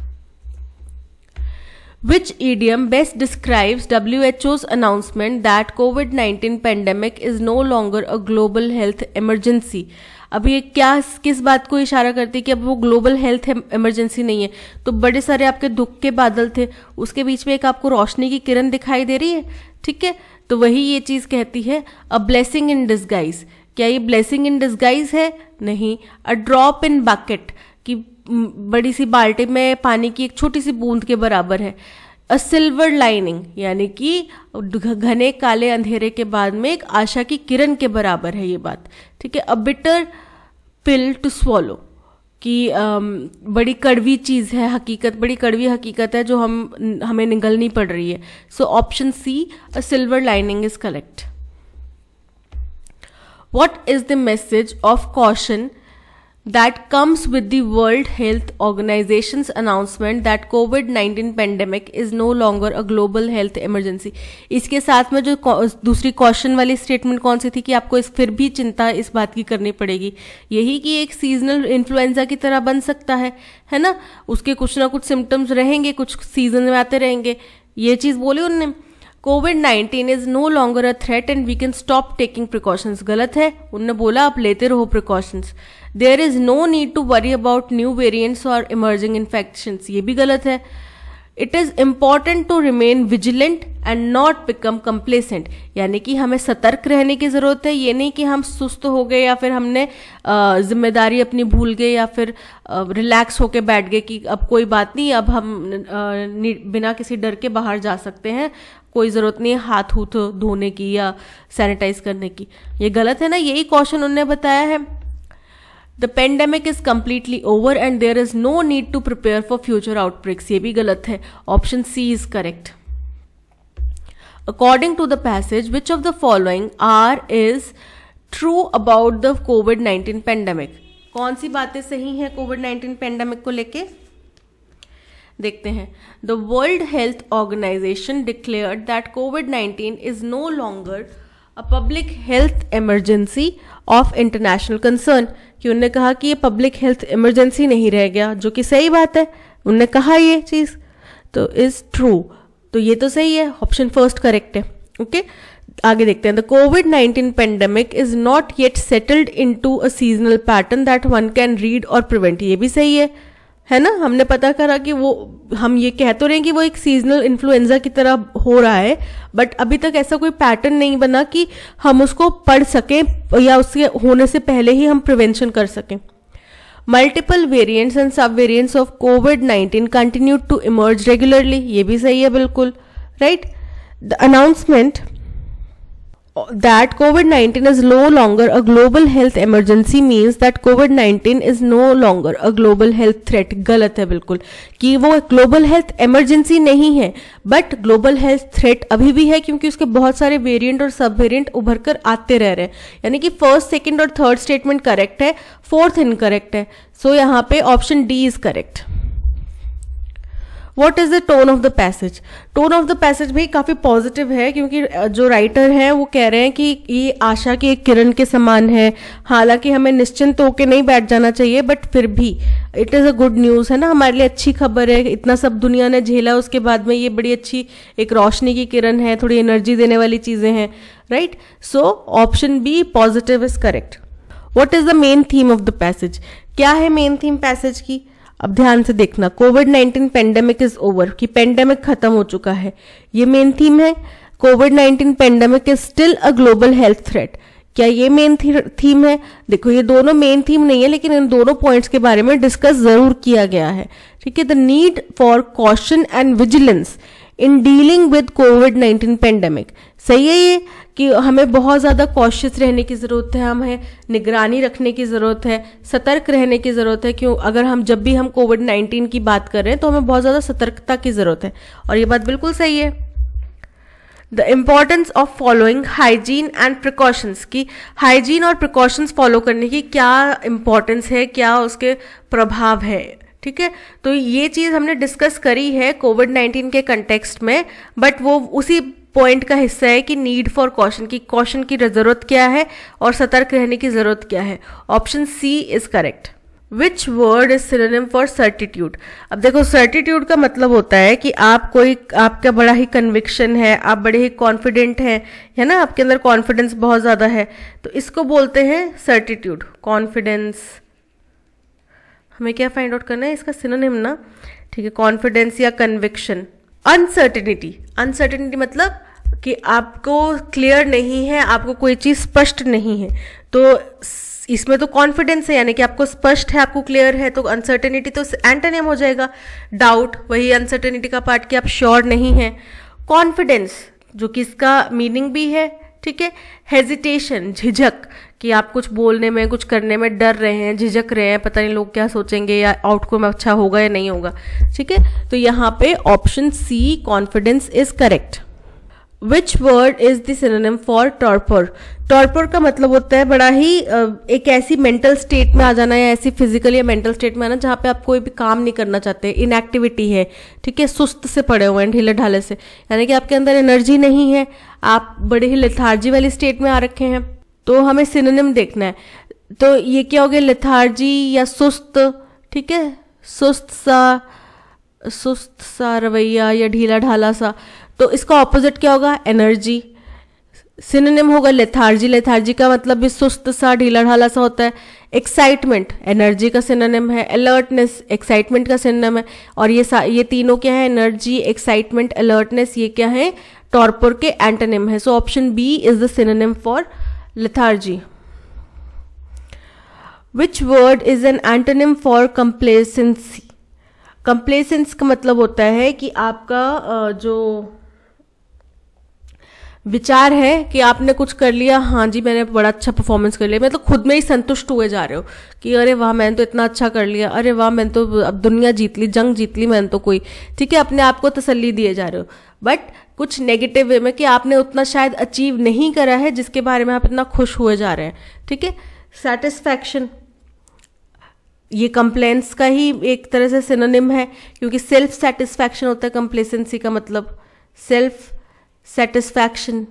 Which idiom best describes WHO's announcement that COVID-19 pandemic is no longer a global health emergency? अब ये क्या किस बात को इशारा करती है कि अब वो ग्लोबल हेल्थ इमरजेंसी नहीं है तो बड़े सारे आपके दुख के बादल थे उसके बीच में एक आपको रोशनी की किरण दिखाई दे रही है ठीक है तो वही ये चीज़ कहती है अ ब्लेसिंग इन डिस्गाइज क्या ये ब्लेसिंग इन डिस्गाइज है नहीं अ ड्रॉप इन बकेट बड़ी सी बाल्टी में पानी की एक छोटी सी बूंद के बराबर है अ सिल्वर लाइनिंग यानी कि घने काले अंधेरे के बाद में एक आशा की किरण के बराबर है ये बात ठीक है a bitter pill to swallow कि बड़ी कड़वी चीज़ है हकीकत बड़ी कड़वी हकीकत है जो हम हमें निगलनी पड़ रही है so option C a silver lining is correct what is the message of caution that comes with the World Health Organization's announcement that COVID-19 pandemic is no longer a global health emergency. इसके साथ में जो दूसरी क्वेश्चन वाली स्टेटमेंट कौन सी थी कि आपको इस फिर भी चिंता इस बात की करनी पड़ेगी यही कि एक सीजनल इन्फ्लुएंजा की तरह बन सकता है है ना उसके कुछ ना कुछ सिम्टम्स रहेंगे कुछ सीजन में आते रहेंगे ये चीज़ बोली उनने COVID 19 is no longer a threat and we can stop taking precautions गलत है उनने बोला आप लेते रहो precautions there is no need to worry about new variants और इमर्जिंग इन्फेक्शन ये भी गलत है it is important to remain vigilant and not become complacent यानी कि हमें सतर्क रहने की जरूरत है ये नहीं कि हम सुस्त हो गए या फिर हमने जिम्मेदारी अपनी भूल गए या फिर रिलैक्स होके बैठ गए कि अब कोई बात नहीं अब हम बिना किसी डर के बाहर जा सकते हैं कोई ज़रूरत नहीं है हाथ हूथ धोने की या सैनिटाइज करने की ये गलत है ना यही क्वेश्चन उन्होंने बताया है the pandemic is completely over and there is no need to prepare for future outbreaks ये भी गलत है option C is correct according to the passage which of the following are is true about the COVID nineteen pandemic कौन सी बातें सही हैं कोविड नाइन्टीन पेंडेमिक को लेके देखते हैं the world health organization declare that COVID nineteen is no longer a public health emergency of international concern कि उनने कहा कि ये पब्लिक हेल्थ इमरजेंसी नहीं रह गया जो कि सही बात है उनने कहा ये चीज़ तो इज़ ट्रू तो ये तो सही है ऑप्शन फर्स्ट करेक्ट है ओके okay? आगे देखते हैं the COVID nineteen pandemic is not yet settled into a seasonal pattern that one can read और प्रिवेंट ये भी सही है है ना हमने पता करा कि वो हम ये कह तो रहे हैं कि वो एक सीजनल इन्फ्लुएंजा की तरह हो रहा है बट अभी तक ऐसा कोई पैटर्न नहीं बना कि हम उसको पढ़ सकें या उसके होने से पहले ही हम प्रिवेंशन कर सकें multiple variants and sub variants of COVID nineteen continue to emerge regularly ये भी सही है बिल्कुल right the announcement that COVID 19 is no longer a global health emergency means that COVID 19 is no longer a global health threat. गलत है बिल्कुल कि वो ग्लोबल हेल्थ इमरजेंसी नहीं है बट ग्लोबल हेल्थ थ्रेट अभी भी है क्योंकि उसके बहुत सारे वेरिएंट और सब वेरिएंट उभर कर आते रह रहे हैं यानी कि फर्स्ट सेकेंड और थर्ड स्टेटमेंट करेक्ट है फोर्थ इनकरेक्ट है सो so, यहाँ पे option D is correct what is the tone of the passage tone of the passage भी काफ़ी पॉजिटिव है क्योंकि जो राइटर हैं वो कह रहे हैं कि ये आशा की एक किरण के समान है हालांकि हमें निश्चिंत होकर नहीं बैठ जाना चाहिए बट फिर भी it is a good news है ना हमारे लिए अच्छी खबर है इतना सब दुनिया ने झेला उसके बाद में ये बड़ी अच्छी एक रोशनी की किरण है थोड़ी एनर्जी देने वाली चीज़ें हैं right so option B positive is correct what is the main theme of the passage क्या है मेन थीम पैसेज की अब ध्यान से देखना COVID nineteen pandemic is over कि पेंडेमिक खत्म हो चुका है ये मेन थीम है COVID nineteen pandemic is still a global health threat क्या ये मेन थीम है देखो ये दोनों मेन थीम नहीं है लेकिन इन दोनों पॉइंट्स के बारे में डिस्कस जरूर किया गया है ठीक है the need for caution and vigilance in dealing with COVID nineteen pandemic सही है ये कि हमें बहुत ज़्यादा कॉशियस रहने की ज़रूरत है हमें निगरानी रखने की ज़रूरत है सतर्क रहने की ज़रूरत है क्यों अगर हम जब भी हम कोविड नाइन्टीन की बात कर रहे हैं तो हमें बहुत ज़्यादा सतर्कता की ज़रूरत है और ये बात बिल्कुल सही है the importance of following hygiene and precautions की हाइजीन और प्रिकॉशंस फॉलो करने की क्या इम्पॉर्टेंस है क्या उसके प्रभाव है ठीक है तो ये चीज़ हमने डिस्कस करी है कोविड नाइन्टीन के कंटेक्स्ट में बट वो उसी पॉइंट का हिस्सा है कि नीड फॉर कॉशन की कॉशन की ज़रूरत क्या है और सतर्क रहने की ज़रूरत क्या है option C is correct which word is synonym for certitude अब देखो सर्टिट्यूड का मतलब होता है कि आप कोई आपका बड़ा ही कन्विक्शन है आप बड़े ही कॉन्फिडेंट हैं है ना आपके अंदर कॉन्फिडेंस बहुत ज़्यादा है तो इसको बोलते हैं सर्टिट्यूड कॉन्फिडेंस हमें क्या फाइंड आउट करना है इसका सिनोनिम ना ठीक है कॉन्फिडेंस या कन्विक्शन अनसर्टिनिटी अनसर्टिनिटी मतलब कि आपको क्लियर नहीं है आपको कोई चीज़ स्पष्ट नहीं है तो इसमें तो कॉन्फिडेंस है यानी कि आपको स्पष्ट है आपको क्लियर है तो अनसर्टेनिटी तो एंटेनियम हो जाएगा डाउट वही अनसर्टेनिटी का पार्ट कि आप श्योर नहीं है कॉन्फिडेंस जो कि इसका मीनिंग भी है ठीक है हेजिटेशन झिझक कि आप कुछ बोलने में कुछ करने में डर रहे हैं झिझक रहे हैं पता नहीं लोग क्या सोचेंगे या आउटकम अच्छा होगा या नहीं होगा ठीक है तो यहाँ पे option C confidence is correct which word is the for torpor torpor का मतलब होता है बड़ा ही एक ऐसी मेंटल स्टेट में आ जाना या ऐसी फिजिकल या मेंटल स्टेट में आना जहाँ पे आप कोई भी काम नहीं करना चाहते इनएक्टिविटी है ठीक है सुस्त से पड़े हुए हैं ढीले ढाले से यानी कि आपके अंदर एनर्जी नहीं है आप बड़े ही लिथार्जी वाली स्टेट में आ रखे हैं तो हमें सिनोनिम देखना है तो ये क्या हो गया लिथार्जी या सुस्त ठीक है सुस्त सा सुस्त सा रवैया या ढीला ढाला सा तो इसका ऑपोजिट क्या होगा एनर्जी सिनोनिम होगा लेथार्जी लेथार्जी का मतलब भी सुस्त सा ढीला ढाला सा होता है एक्साइटमेंट एनर्जी का सिनोनिम है अलर्टनेस एक्साइटमेंट का सिनोनिम है और ये ये तीनों क्या है एनर्जी एक्साइटमेंट अलर्टनेस ये क्या है टॉर्पर के एंटनिम है so option B is the synonym for lethargy which word is an antonym for complacency complacency का मतलब होता है कि आपका जो विचार है कि आपने कुछ कर लिया हाँ जी मैंने बड़ा अच्छा परफॉर्मेंस कर लिया मैं मतलब तो खुद में ही संतुष्ट हुए जा रहे हो कि अरे वाह मैंने तो इतना अच्छा कर लिया अरे वाह मैंने तो अब दुनिया जीत ली जंग जीत ली मैंने तो कोई ठीक है अपने आप को तसली दिए जा रहे हो बट कुछ नेगेटिव वे में कि आपने उतना शायद अचीव नहीं करा है जिसके बारे में आप इतना खुश हुए जा रहे हैं ठीक है सेटिस्फैक्शन ये कंप्लेंट्स का ही एक तरह से सिनोनिम है क्योंकि सेल्फ सेटिस्फैक्शन होता है कंप्लेसेंसी का मतलब सेल्फ सेटिस्फैक्शन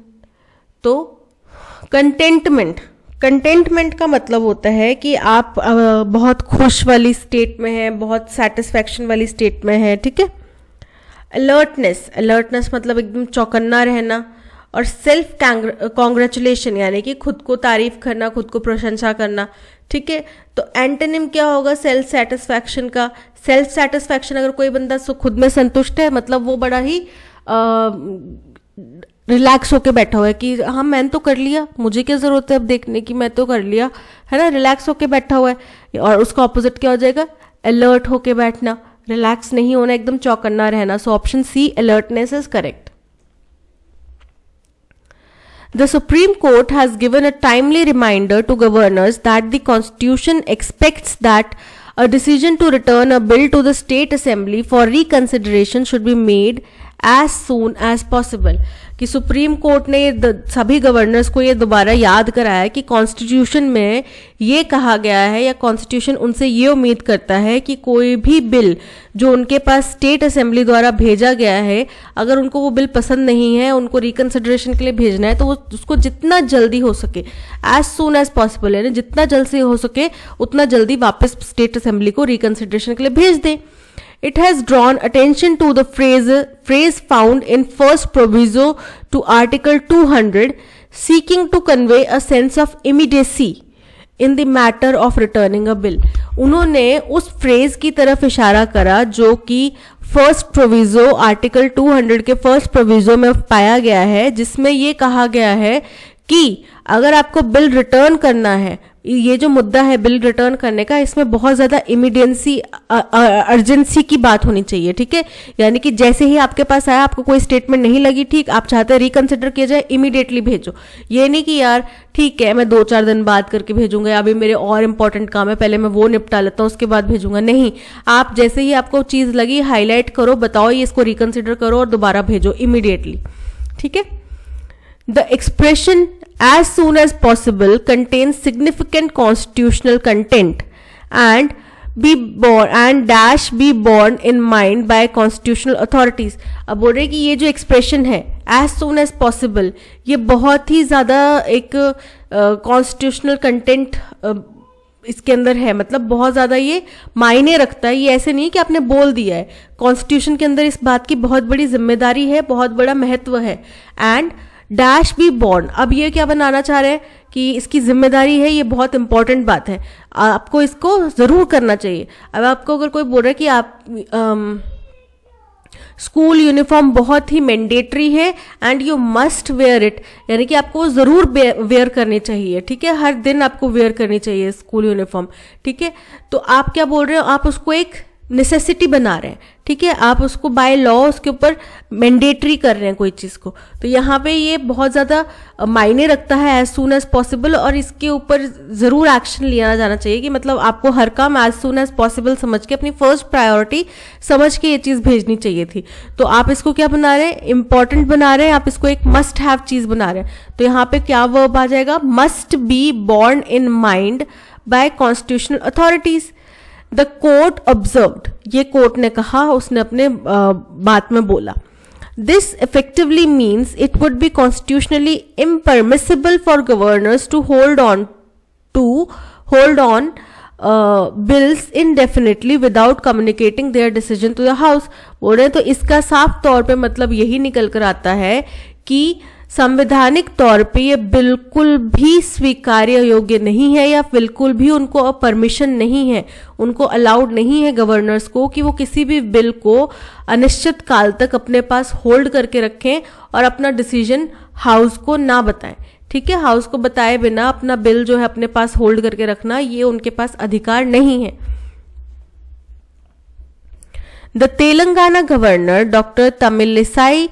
तो कंटेंटमेंट कंटेंटमेंट का मतलब होता है कि आप बहुत खुश वाली स्टेट में हैं बहुत सेटिस्फैक्शन वाली स्टेट में हैं ठीक है अलर्टनेस अलर्टनेस मतलब एकदम चौकन्ना रहना और सेल्फ कॉन्ग्रेचुलेशन यानी कि खुद को तारीफ करना खुद को प्रशंसा करना ठीक है तो एंटेनिम क्या होगा सेल्फ सेटिस्फैक्शन का सेल्फ सेटिस्फैक्शन अगर कोई बंदा खुद में संतुष्ट है मतलब वो बड़ा ही आ, रिलैक्स होके बैठा हुआ है कि हाँ मैंने तो कर लिया मुझे क्या जरूरत है अब देखने की मैं तो कर लिया है ना रिलैक्स होके बैठा हुआ है और उसका ऑपोजिट क्या हो जाएगा अलर्ट होके बैठना रिलैक्स नहीं होना एकदम चौकन्ना रहना so option C alertness is correct the Supreme Court has given a timely reminder to governors that the constitution expects that a decision to return a bill to the state assembly for reconsideration should be made as soon as possible कि सुप्रीम कोर्ट ने सभी गवर्नर्स को ये दोबारा याद कराया कि कॉन्स्टिट्यूशन में ये कहा गया है या कॉन्स्टिट्यूशन उनसे ये उम्मीद करता है कि कोई भी बिल जो उनके पास स्टेट असेंबली द्वारा भेजा गया है अगर उनको वो बिल पसंद नहीं है उनको रिकन्सिडरेशन के लिए भेजना है तो वो उसको जितना जल्दी हो सके एज सुन एज पॉसिबल यानी जितना जल्द से हो सके उतना जल्दी वापस स्टेट असेंबली को रिकन्सिडरेशन के लिए भेज दें It has drawn attention to the phrase, phrase found in first proviso to Article 200 seeking to convey a sense of immediacy in the matter of returning a bill उन्होंने उस फ्रेज की तरफ इशारा करा जो कि फर्स्ट प्रोविजो आर्टिकल 200 के फर्स्ट प्रोविजो में पाया गया है जिसमें यह कहा गया है कि अगर आपको बिल रिटर्न करना है ये जो मुद्दा है बिल रिटर्न करने का इसमें बहुत ज़्यादा इमीडिएंसी अर्जेंसी की बात होनी चाहिए ठीक है यानी कि जैसे ही आपके पास आया आपको कोई स्टेटमेंट नहीं लगी ठीक आप चाहते हैं रिकन्सिडर किया जाए इमिडिएटली भेजो ये नहीं कि यार ठीक है मैं दो चार दिन बाद करके भेजूंगा अभी मेरे और इंपॉर्टेंट काम है पहले मैं वो निपटा लेता हूँ उसके बाद भेजूंगा नहीं आप जैसे ही आपको चीज़ लगी हाईलाइट करो बताओ ये इसको रिकन्सिडर करो और दोबारा भेजो इमीडिएटली ठीक है the expression as soon as possible contain significant constitutional content and be born and dash be born in mind by constitutional authorities अब बोल रहे कि ये जो एक्सप्रेशन है एज सुन एज पॉसिबल ये बहुत ही ज़्यादा एक कॉन्स्टिट्यूशनल uh, कंटेंट इसके अंदर है मतलब बहुत ज़्यादा ये मायने रखता है ये ऐसे नहीं कि आपने बोल दिया है कॉन्स्टिट्यूशन के अंदर इस बात की बहुत बड़ी जिम्मेदारी है बहुत बड़ा महत्व है एंड डैश बी बॉर्न अब ये क्या बनाना चाह रहे हैं कि इसकी जिम्मेदारी है ये बहुत इंपॉर्टेंट बात है आपको इसको ज़रूर करना चाहिए अब आपको अगर कोई बोल रहा है कि आप आम, स्कूल यूनिफॉर्म बहुत ही मैंडेटरी है and you must wear it यानी कि आपको ज़रूर वेयर करनी चाहिए ठीक है हर दिन आपको वेयर करनी चाहिए स्कूल यूनिफॉर्म ठीक है तो आप क्या बोल रहे हो आप उसको एक नेसेसिटी बना रहे हैं ठीक है आप उसको बाय लॉ उसके ऊपर मैंडेटरी कर रहे हैं कोई चीज़ को तो यहाँ पे ये बहुत ज़्यादा मायने रखता है एज सुन एज पॉसिबल और इसके ऊपर ज़रूर एक्शन लिया जाना चाहिए कि मतलब आपको हर काम एज सुन एज पॉसिबल समझ के अपनी फर्स्ट प्रायोरिटी समझ के ये चीज़ भेजनी चाहिए थी तो आप इसको क्या बना रहे हैं इंपॉर्टेंट बना रहे हैं आप इसको एक मस्ट हैव चीज़ बना रहे हैं तो यहाँ पर क्या वर्ब आ जाएगा must be born in mind by constitutional authorities the court observe ये कोर्ट ने कहा उसने अपने बात में बोला this effectively means it would be constitutionally impermissible for governors to hold on to hold on bills indefinitely without communicating their decision to the house बोल रहे तो इसका साफ तौर पे मतलब यही निकल कर आता है कि uh, संवैधानिक तौर पे ये बिल्कुल भी स्वीकार्य योग्य नहीं है या बिल्कुल भी उनको परमिशन नहीं है उनको अलाउड नहीं है गवर्नर्स को कि वो किसी भी बिल को अनिश्चित काल तक अपने पास होल्ड करके रखें और अपना डिसीजन हाउस को ना बताएं ठीक है हाउस को बताए बिना अपना बिल जो है अपने पास होल्ड करके रखना ये उनके पास अधिकार नहीं है the Telangana governor doctor Tamilisai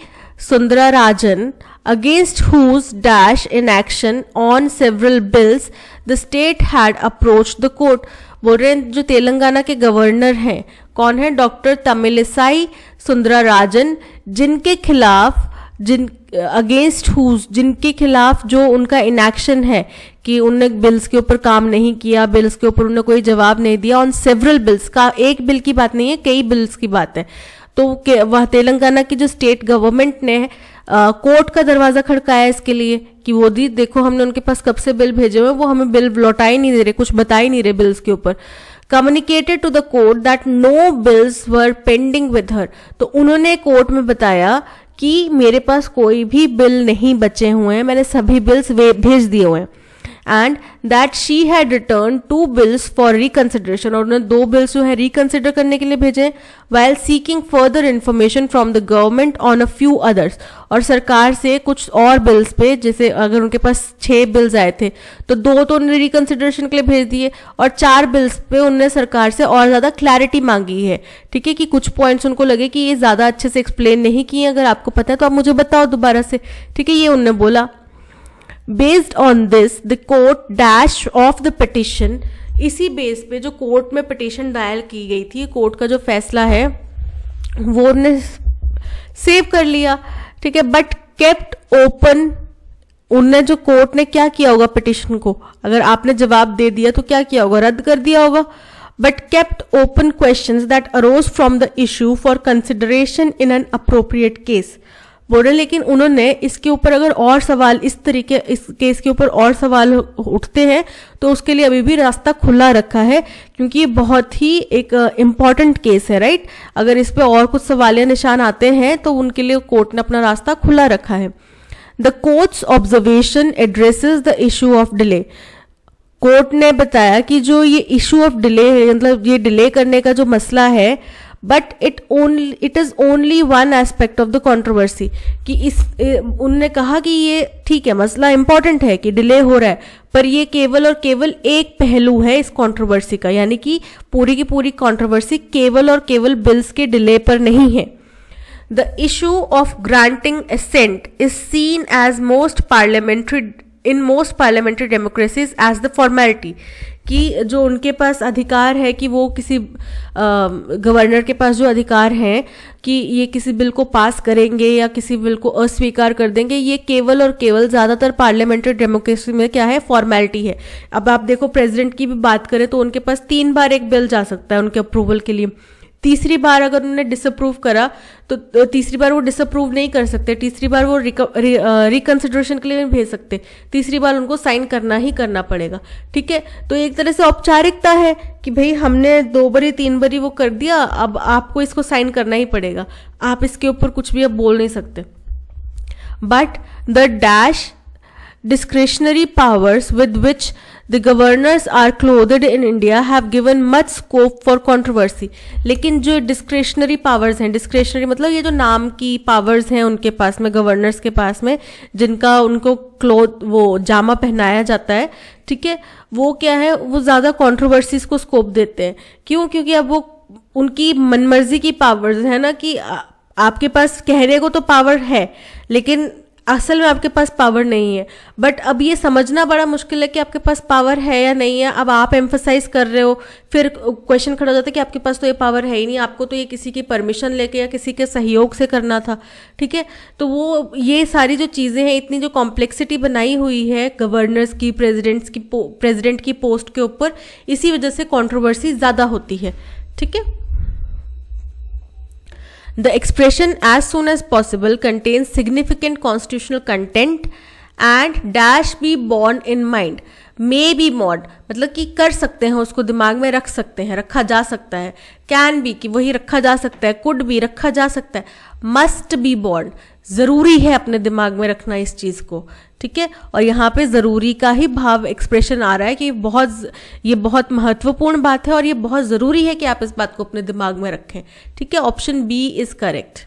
Rajan against whose dash inaction on several bills the state had approached the court बोल रहे हैं जो तेलंगाना के गवर्नर हैं कौन है डॉक्टर तमिलसाई सुंदरा राजन जिनके खिलाफ जिन अगेंस्ट हुज जिनके खिलाफ जो उनका इनएक्शन है कि उनने बिल्स के ऊपर काम नहीं किया बिल्स के ऊपर उन्होंने कोई जवाब नहीं दिया ऑन सेवरल बिल्स का एक बिल की बात नहीं है कई बिल्स की बात है तो वह तेलंगाना की जो स्टेट गवर्नमेंट ने कोर्ट का दरवाजा खड़काया इसके लिए कि वो दी देखो हमने उनके पास कब से बिल भेजे हुए वो हमें बिल लौटा ही नहीं दे रहे कुछ बता ही नहीं रहे बिल्स के ऊपर communicated to the court that no bills were pending with her तो उन्होंने कोर्ट में बताया कि मेरे पास कोई भी बिल नहीं बचे हुए हैं मैंने सभी बिल्स भेज दिए हुए हैं and that she had return two bills for reconsideration और उन्होंने दो बिल्स जो है रिकन्सिडर करने के लिए भेजे while seeking further information from the government on a few others और सरकार से कुछ और बिल्स पे जैसे अगर उनके पास छः बिल्स आए थे तो दो तो उन्होंने रिकन्सिडरेशन के लिए भेज दिए और चार बिल्स पे उन्होंने सरकार से और ज़्यादा क्लैरिटी मांगी है ठीक है कि कुछ पॉइंट्स उनको लगे कि ये ज़्यादा अच्छे से एक्सप्लेन नहीं किए अगर आपको पता है तो आप मुझे बताओ दोबारा से ठीक है ये उनने बोला based on this the court dash of the petition इसी बेस पे जो कोर्ट में पिटिशन डायल की गई थी कोर्ट का जो फैसला है वो ने सेव कर लिया ठीक है बट केप्ट ओपन उनने जो कोर्ट ने क्या किया होगा पिटिशन को अगर आपने जवाब दे दिया तो क्या किया होगा रद्द कर दिया होगा but kept open question that arose from the issue for consideration in an appropriate case बोल रहे लेकिन उन्होंने इसके ऊपर अगर और सवाल इस तरीके इस केस के ऊपर और सवाल उठते हैं तो उसके लिए अभी भी रास्ता खुला रखा है क्योंकि ये बहुत ही एक इम्पॉर्टेंट केस है राइट अगर इस पर और कुछ या निशान आते हैं तो उनके लिए कोर्ट ने अपना रास्ता खुला रखा है the court's observation addresses the issue of delay court ने बताया कि जो ये इशू ऑफ डिले है मतलब ये डिले करने का जो मसला है but it only it is only one aspect of the controversy कि इस उनने कहा कि ये ठीक है मसला इंपॉर्टेंट है कि डिले हो रहा है पर ये केवल और केवल एक पहलू है इस कॉन्ट्रोवर्सी का यानी कि पूरी की पूरी कॉन्ट्रोवर्सी केवल और केवल बिल्स के डिले पर नहीं है the issue of granting assent is seen as most parliamentary in most parliamentary democracies as the formality कि जो उनके पास अधिकार है कि वो किसी गवर्नर के पास जो अधिकार हैं कि ये किसी बिल को पास करेंगे या किसी बिल को अस्वीकार कर देंगे ये केवल और केवल ज़्यादातर पार्लियामेंट्री डेमोक्रेसी में क्या है फॉर्मेलिटी है अब आप देखो प्रेसिडेंट की भी बात करें तो उनके पास तीन बार एक बिल जा सकता है उनके अप्रूवल के लिए तीसरी बार अगर उन्होंने डिसअप्रूव करा तो, तो तीसरी बार वो डिसअप्रूव नहीं कर सकते तीसरी बार वो रिकन्सिडरेशन के लिए नहीं भेज सकते तीसरी बार उनको साइन करना ही करना पड़ेगा ठीक है तो एक तरह से औपचारिकता है कि भाई हमने दो बरी तीन बरी वो कर दिया अब आपको इसको साइन करना ही पड़ेगा आप इसके ऊपर कुछ भी अब बोल नहीं सकते but the dash discretionary powers with which the governors are clothed in India have given much scope for controversy लेकिन जो डिस्क्रेशनरी पावर्स हैं डिस्क्रेशनरी मतलब ये जो नाम की पावर्स हैं उनके पास में गवर्नर्स के पास में जिनका उनको क्लोथ वो जामा पहनाया जाता है ठीक है वो क्या है वो ज़्यादा कॉन्ट्रोवर्सीज को स्कोप देते हैं क्यों क्योंकि अब वो उनकी मनमर्जी की पावर्स है ना कि आपके पास कहने को तो पावर है लेकिन असल में आपके पास पावर नहीं है बट अब ये समझना बड़ा मुश्किल है कि आपके पास पावर है या नहीं है अब आप एम्फोसाइज कर रहे हो फिर क्वेश्चन खड़ा हो जाता है कि आपके पास तो ये पावर है ही नहीं आपको तो ये किसी की परमिशन लेके या किसी के सहयोग से करना था ठीक है तो वो ये सारी जो चीज़ें हैं इतनी जो कॉम्प्लेक्सिटी बनाई हुई है गवर्नर्स की प्रेजिडेंट्स की प्रेजिडेंट की पोस्ट के ऊपर इसी वजह से कॉन्ट्रोवर्सी ज़्यादा होती है ठीक है The expression as soon as possible contains significant constitutional content and dash be born in mind. May be mod मतलब कि कर सकते हैं उसको दिमाग में रख सकते हैं रखा जा सकता है कैन बी कि वही रखा जा सकता है कुड भी रखा जा सकता है मस्ट बी बॉर्न ज़रूरी है अपने दिमाग में रखना इस चीज़ को ठीक है और यहाँ पे ज़रूरी का ही भाव एक्सप्रेशन आ रहा है कि बहुत ये बहुत महत्वपूर्ण बात है और ये बहुत ज़रूरी है कि आप इस बात को अपने दिमाग में रखें ठीक है option B is correct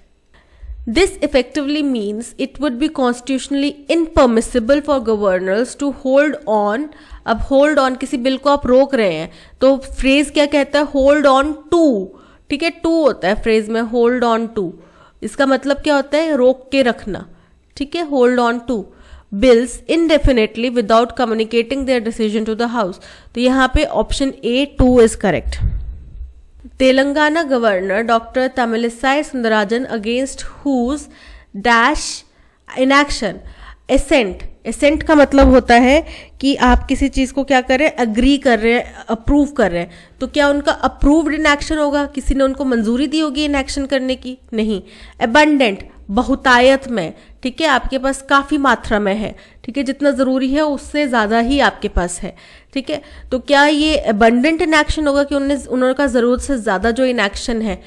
this effectively means it would be constitutionally impermissible for governors to hold on अब होल्ड ऑन किसी बिल को आप रोक रहे हैं तो फ्रेज क्या कहता है होल्ड ऑन टू ठीक है टू होता है फ्रेज में होल्ड ऑन टू इसका मतलब क्या होता है रोक के रखना ठीक है hold on to bills indefinitely without communicating their decision to the house तो यहाँ पे option A two is correct Telangana governor doctor Tamilisai Sundarajan against whose dash inaction assent assent का मतलब होता है कि आप किसी चीज़ को क्या कर रहे हैं अग्री कर रहे हैं अप्रूव कर रहे हैं तो क्या उनका अप्रूव्ड इन एक्शन होगा किसी ने उनको मंजूरी दी होगी इन एक्शन करने की नहीं एबंडेंट बहुतायत में ठीक है आपके पास काफ़ी मात्रा में है ठीक है जितना ज़रूरी है उससे ज़्यादा ही आपके पास है ठीक है तो क्या ये एबंडेंट इन एक्शन होगा कि उन्होंने उनका ज़रूरत से ज़्यादा जो इन एक्शन है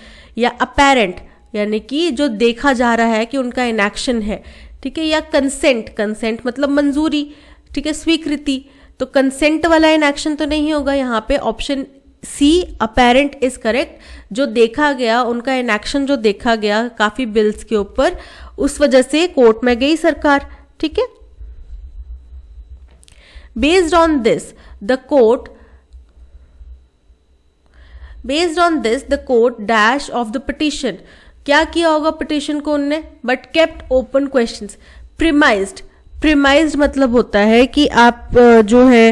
या अपेरेंट यानी कि जो देखा जा रहा है कि उनका इनएक्शन है ठीक है या कंसेंट कंसेंट मतलब मंजूरी ठीक है स्वीकृति तो कंसेंट वाला इन एक्शन तो नहीं होगा यहाँ पे option C apparent is correct जो देखा गया उनका इन एक्शन जो देखा गया काफी बिल्स के ऊपर उस वजह से कोर्ट में गई सरकार ठीक है based on this the court based on this the court dash of the petition क्या किया होगा पटिशन को उनने but kept open question premise premise मतलब होता है कि आप जो है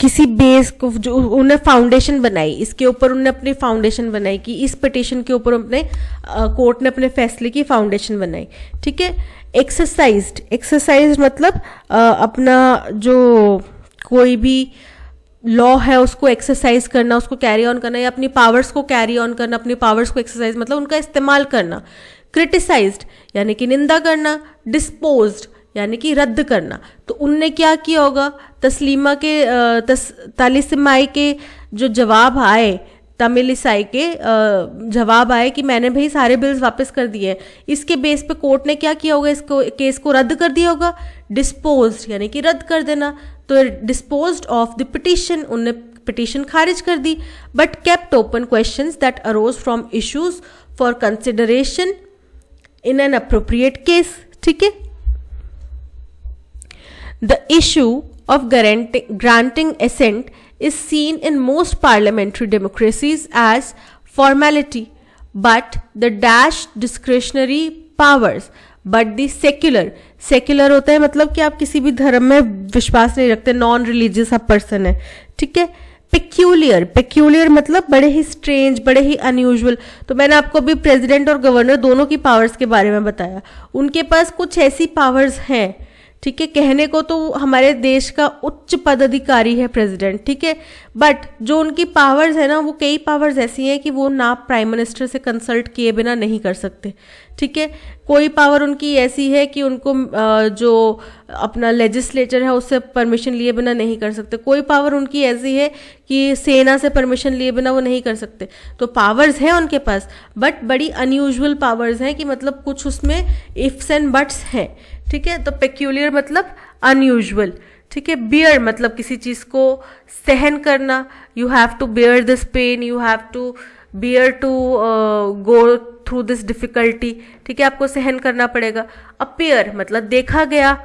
किसी बेस को जो उन्हें फाउंडेशन बनाई इसके ऊपर उन्हें अपनी फाउंडेशन बनाई कि इस पटिशन के ऊपर अपने कोर्ट ने अपने फैसले की फाउंडेशन बनाई ठीक है एक्सरसाइज एक्सरसाइज मतलब आ, अपना जो कोई भी लॉ है उसको एक्सरसाइज करना उसको कैरी ऑन करना या अपनी पावर्स को कैरी ऑन करना अपनी पावर्स को एक्सरसाइज मतलब उनका इस्तेमाल करना क्रिटिसाइज्ड यानी कि निंदा करना डिस्पोज्ड यानी कि रद्द करना तो उनने क्या किया होगा तस्लीमा के तस, तालिसमाई के जो जवाब आए तमिलिसाई के जवाब आए कि मैंने भाई सारे बिल्स वापस कर दिए हैं इसके बेस पे कोर्ट ने क्या किया होगा इसको केस को रद्द कर दिया होगा डिस्पोज यानी कि रद्द कर देना तो disposed ऑफ द petition, उनने पिटिशन खारिज कर दी but kept open question that arose from issues for consideration in an appropriate case ठीक है the issue of granting assent is seen in most parliamentary democracies as formality, but the dash discretionary powers but the secular secular होता है मतलब कि आप किसी भी धर्म में विश्वास नहीं रखते नॉन रिलीजियस आप पर्सन है ठीक है पेक्यूलियर पेक्यूलियर मतलब बड़े ही स्ट्रेंज बड़े ही अनयूजल तो मैंने आपको अभी प्रेसिडेंट और गवर्नर दोनों की पावर्स के बारे में बताया उनके पास कुछ ऐसी पावर्स हैं ठीक है कहने को तो हमारे देश का उच्च पदाधिकारी है प्रेसिडेंट ठीक है बट जो उनकी पावर्स है ना वो कई पावर्स ऐसी हैं कि वो ना प्राइम मिनिस्टर से कंसल्ट किए बिना नहीं कर सकते ठीक है कोई पावर उनकी ऐसी है कि उनको जो अपना लेजिस्लेचर है उससे परमिशन लिए बिना नहीं कर सकते कोई पावर उनकी ऐसी है कि सेना से परमिशन लिए बिना वो नहीं कर सकते तो पावर्स हैं उनके पास बट बड़ी अनयूजल पावर्स हैं कि मतलब कुछ उसमें इफ्स एंड बट्स हैं ठीक है तो पेक्यूलियर मतलब अनयूजल ठीक है बियर मतलब किसी चीज़ को सहन करना you have to bear this pain you have to bear to go through this difficulty ठीक है आपको सहन करना पड़ेगा अपियर मतलब देखा गया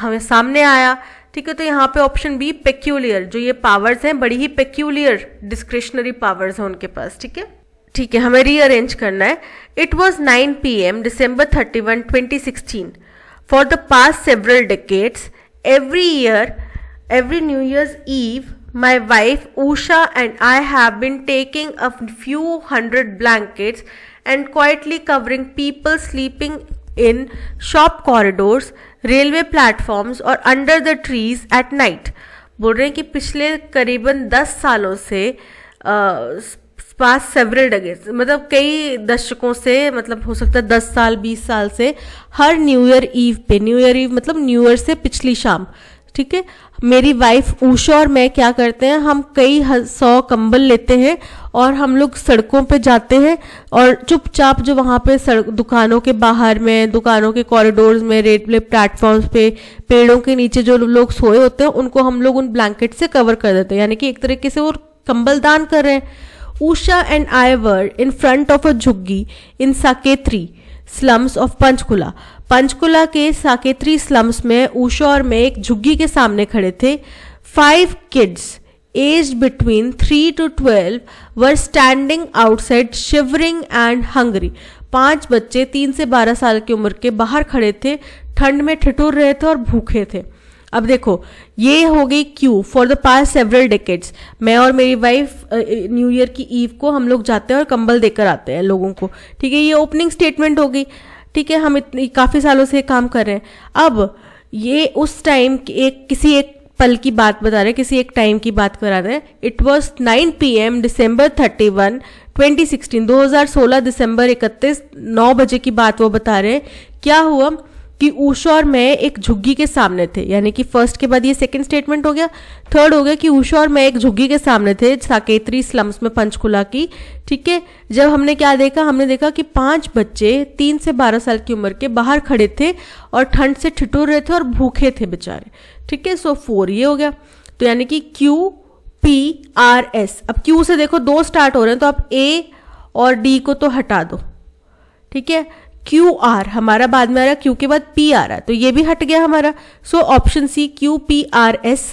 हमें सामने आया ठीक है तो यहाँ पे ऑप्शन बी पेक्यूलियर जो ये पावर्स हैं बड़ी ही पेक्यूलियर डिस्क्रिशनरी पावर्स हैं उनके पास ठीक है ठीक है हमें रीअरेंज करना है it was nine P M December thirty one twenty sixteen For the past several decades, every year, every New Year's Eve, my wife Usha and I have been taking a few hundred blankets and quietly covering people sleeping in shop corridors, railway platforms or under the trees at night. बोल रहे हैं कि पिछले करीबन 10 सालों से पास सेवरल डगेट मतलब कई दशकों से मतलब हो सकता है दस साल बीस साल से हर न्यू ईयर ईव पे न्यू ईयर ईव मतलब न्यू ईयर से पिछली शाम ठीक है मेरी वाइफ ऊषा और मैं क्या करते हैं हम कई सौ कंबल लेते हैं और हम लोग सड़कों पे जाते हैं और चुपचाप जो वहाँ पे सड़क दुकानों के बाहर में दुकानों के कॉरिडोर्स में रेलवे प्लेटफॉर्म्स पे पेड़ों के नीचे जो लोग सोए होते हैं उनको हम लोग उन ब्लैंकेट से कवर कर देते हैं यानी कि एक तरीके से वो कंबल दान कर रहे हैं Usha and Ivor in front of a jhuggi in in slums of of Panchkula. Panchkula के साकेत्री स्लम्स में उषा और मैं एक झुग्गी के सामने खड़े थे five kids age between three to twelve were standing outside shivering and hungry पांच बच्चे तीन से बारह साल की उम्र के बाहर खड़े थे ठंड में ठिठुर रहे थे और भूखे थे अब देखो ये हो गई Q for the past several decades मैं और मेरी वाइफ न्यू ईयर की ईव को हम लोग जाते हैं और कंबल देकर आते हैं लोगों को ठीक है ये ओपनिंग स्टेटमेंट होगी ठीक है हम इतनी काफ़ी सालों से काम कर रहे हैं अब ये उस टाइम एक किसी एक पल की बात बता रहे किसी एक टाइम की बात करा रहे हैं it was nine P M December thirty one twenty sixteen दो हजार सोलह दिसंबर इकतीस नौ बजे की बात वो बता रहे क्या हुआ कि ऊषा और मैं एक झुग्गी के सामने थे यानी कि फर्स्ट के बाद ये सेकंड स्टेटमेंट हो गया थर्ड हो गया कि ऊषा और मैं एक झुग्गी के सामने थे साकेत्री स्लम्स में पंचकुला की ठीक है जब हमने क्या देखा हमने देखा कि पांच बच्चे तीन से बारह साल की उम्र के बाहर खड़े थे और ठंड से ठिठुर रहे थे और भूखे थे बेचारे ठीक है सो फोर ये हो गया तो यानी कि क्यू पी आर एस अब क्यू से देखो दो स्टार्ट हो रहे हैं तो आप ए और डी को तो हटा दो ठीक है क्यू आर हमारा बाद में आ रहा क्यू के बाद पी आ रहा तो ये भी हट गया हमारा so option C Q P R S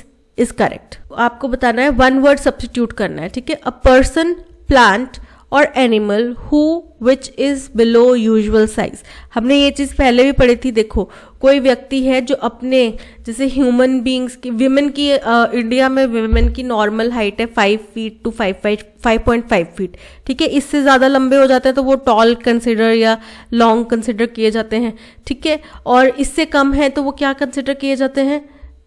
is correct आपको बताना है वन वर्ड सब्सिट्यूट करना है ठीक है अ पर्सन प्लांट और animal who which is below usual size हमने ये चीज पहले भी पढ़ी थी देखो कोई व्यक्ति है जो अपने जैसे ह्यूमन बींग्स की विमेन की आ, इंडिया में विमेन की नॉर्मल हाइट है five feet two five five five point five feet ठीक है इससे ज़्यादा लंबे हो जाते हैं तो वो टॉल कंसिडर या लॉन्ग कंसिडर किए जाते हैं ठीक है और इससे कम है तो वो क्या कंसिडर किए जाते हैं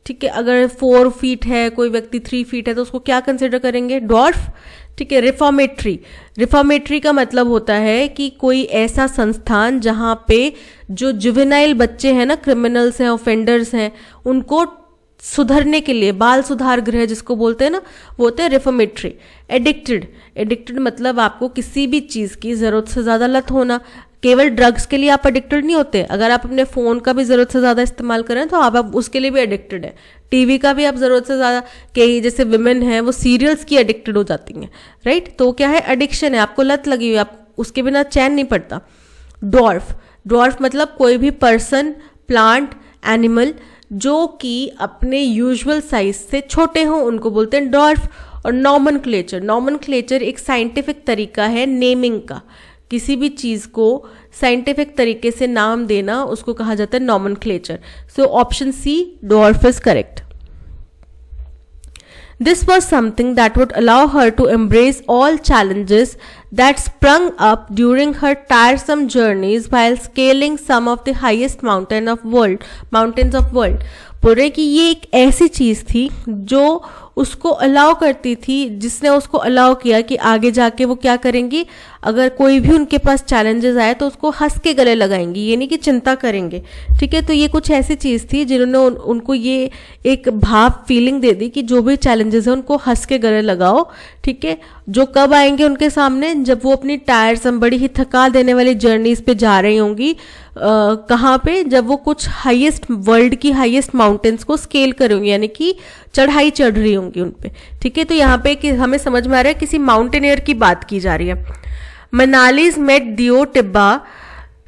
ठीक है अगर फोर फीट है कोई व्यक्ति थ्री फीट है तो उसको क्या कंसिडर करेंगे डॉर्फ ठीक है रिफॉर्मेटरी रिफॉर्मेटरी का मतलब होता है कि कोई ऐसा संस्थान जहाँ पे जो जुवेनाइल बच्चे हैं ना क्रिमिनल्स हैं ऑफेंडर्स हैं उनको सुधरने के लिए बाल सुधार गृह जिसको बोलते हैं ना वो होते हैं रिफॉर्मेट्री एडिक्टेड एडिक्टेड मतलब आपको किसी भी चीज़ की ज़रूरत से ज़्यादा लत होना केवल ड्रग्स के लिए आप एडिक्टेड नहीं होते अगर आप अपने फ़ोन का भी ज़रूरत से ज़्यादा इस्तेमाल करें तो आप, आप उसके लिए भी एडिक्टेड है टीवी का भी आप ज़रूरत से ज़्यादा कई जैसे वुमेन हैं वो सीरियल्स की एडिक्टेड हो जाती हैं राइट तो क्या है एडिक्शन है आपको लत लगी हुई आप उसके बिना चैन नहीं पड़ता डॉर्फ डॉर्फ मतलब कोई भी पर्सन प्लांट एनिमल जो कि अपने यूजुअल साइज से छोटे हों उनको बोलते हैं डॉर्फ और नॉमन क्लेचर नॉमन क्लेचर एक साइंटिफिक तरीका है नेमिंग का किसी भी चीज़ को साइंटिफिक तरीके से नाम देना उसको कहा जाता है nomenclature so option C dwarf is correct this was something that would allow her to embrace all challenges that sprung up during her tiresome journeys by scaling some of the highest mountain of world mountains of world बोल कि ये एक ऐसी चीज थी जो उसको अलाउ करती थी जिसने उसको अलाउ किया कि आगे जाके वो क्या करेंगी अगर कोई भी उनके पास चैलेंजेस आए तो उसको हंस के गले लगाएंगी ये नहीं कि चिंता करेंगे ठीक है तो ये कुछ ऐसी चीज़ थी जिन्होंने उन, उनको ये एक भाव फीलिंग दे दी कि जो भी चैलेंजेस हैं उनको हंस के गले लगाओ ठीक है जो कब आएंगे उनके सामने जब वो अपनी टायर्स बड़ी ही थका देने वाली जर्नीज पे जा रही होंगी कहाँ पे जब वो कुछ हाइएस्ट वर्ल्ड की हाइएस्ट माउंटेन्स को स्केल करेंगी यानी कि चढ़ाई चढ़ रही होंगी करूंगी उन पर ठीक है तो यहाँ पे कि हमें समझ में आ रहा है किसी माउंटेनियर की बात की जा रही है Manali's Mt Deo Tibba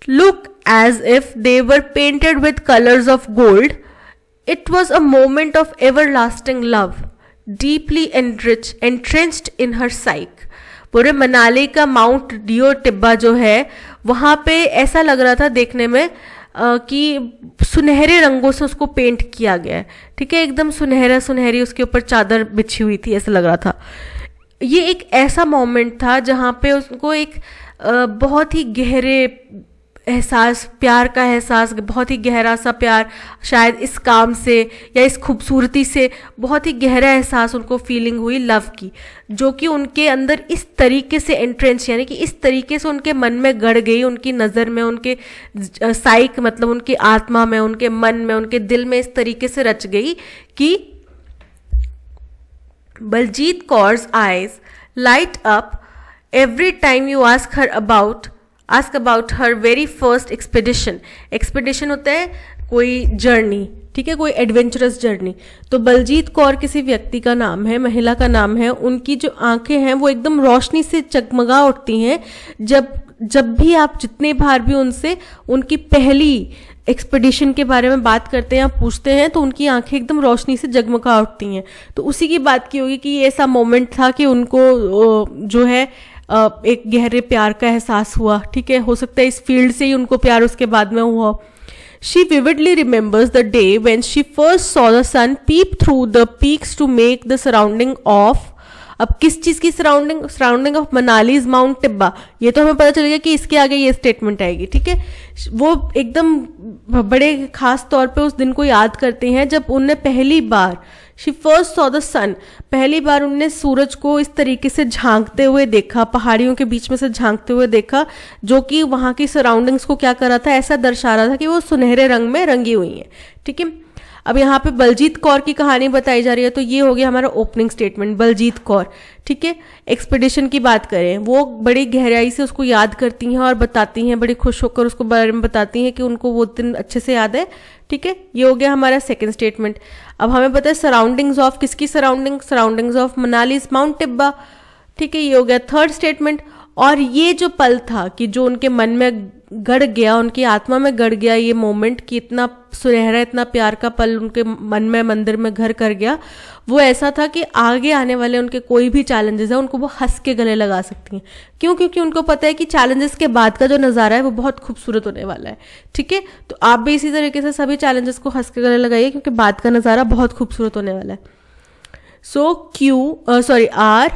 look as if they were painted with colours of gold it was a moment of everlasting love deeply enrich entranced in her psyche पूरे मनाली का माउंट डियो टिब्बा जो है वहाँ पे ऐसा लग रहा था देखने में कि सुनहरे रंगों से उसको पेंट किया गया है ठीक है एकदम सुनहरा सुनहरी उसके ऊपर चादर बिछी हुई थी ऐसा लग रहा था ये एक ऐसा मोमेंट था जहाँ पे उसको एक बहुत ही गहरे एहसास प्यार का एहसास बहुत ही गहरा सा प्यार शायद इस काम से या इस खूबसूरती से बहुत ही गहरा एहसास उनको फीलिंग हुई लव की जो कि उनके अंदर इस तरीके से एंट्रेंस यानी कि इस तरीके से उनके मन में गढ़ गई उनकी नज़र में उनके साइक मतलब उनकी आत्मा में उनके मन में उनके दिल में इस तरीके से रच गई कि Baljit Kaur's eyes light up every time you ask her about ask about her very first expedition expedition होता है कोई जर्नी ठीक है कोई एडवेंचरस जर्नी तो बलजीत कौर किसी व्यक्ति का नाम है महिला का नाम है उनकी जो आंखें हैं वो एकदम रोशनी से चगमगा उठती हैं जब जब भी आप जितने बार भी उनसे उनकी पहली एक्सपेडिशन के बारे में बात करते हैं या पूछते हैं तो उनकी आंखें एकदम रोशनी से जगमगा उठती हैं तो उसी की बात की होगी कि ये ऐसा मोमेंट था कि उनको जो है एक गहरे प्यार का एहसास हुआ ठीक है हो सकता है इस फील्ड से ही उनको प्यार उसके बाद में हुआ she vividly remembers the day when she first saw the sun peep through the peaks to make the surrounding of अब किस चीज की surrounding surrounding of Manali is mount Tibba ये तो हमें पता चलेगा कि इसके आगे ये स्टेटमेंट आएगी ठीक है वो एकदम बड़े खास तौर पे उस दिन को याद करते हैं जब उनने पहली बार she first saw the sun पहली बार उनने सूरज को इस तरीके से झांकते हुए देखा पहाड़ियों के बीच में से झांकते हुए देखा जो कि वहाँ की सराउंडिंग्स को क्या कर रहा था ऐसा दर्शा रहा था कि वो सुनहरे रंग में रंगी हुई हैं ठीक है अब यहाँ पे बलजीत कौर की कहानी बताई जा रही है तो ये हो गया हमारा ओपनिंग स्टेटमेंट बलजीत कौर ठीक है एक्सपेडिशन की बात करें वो बड़ी गहराई से उसको याद करती हैं और बताती हैं बड़ी खुश होकर उसको बारे में बताती हैं कि उनको वो दिन अच्छे से याद है ठीक है ये हो गया हमारा सेकेंड स्टेटमेंट अब हमें पता है सराउंडिंग्स ऑफ किसकी surrounding surroundings of Manali's mount Tibba ठीक है ये हो गया थर्ड स्टेटमेंट और ये जो पल था कि जो उनके मन में गड़ गया उनकी आत्मा में गड़ गया ये मोमेंट कि इतना सुनहरा इतना प्यार का पल उनके मन में मंदिर में घर कर गया वो ऐसा था कि आगे आने वाले उनके कोई भी चैलेंजेस है उनको वो हंस के गले लगा सकती हैं क्यों क्योंकि उनको पता है कि चैलेंजेस के बाद का जो नज़ारा है वो बहुत खूबसूरत होने वाला है ठीक है तो आप भी इसी तरीके से सभी चैलेंजेस को हंस के गले लगाइए क्योंकि बाद का नज़ारा बहुत खूबसूरत होने वाला है so Q sorry R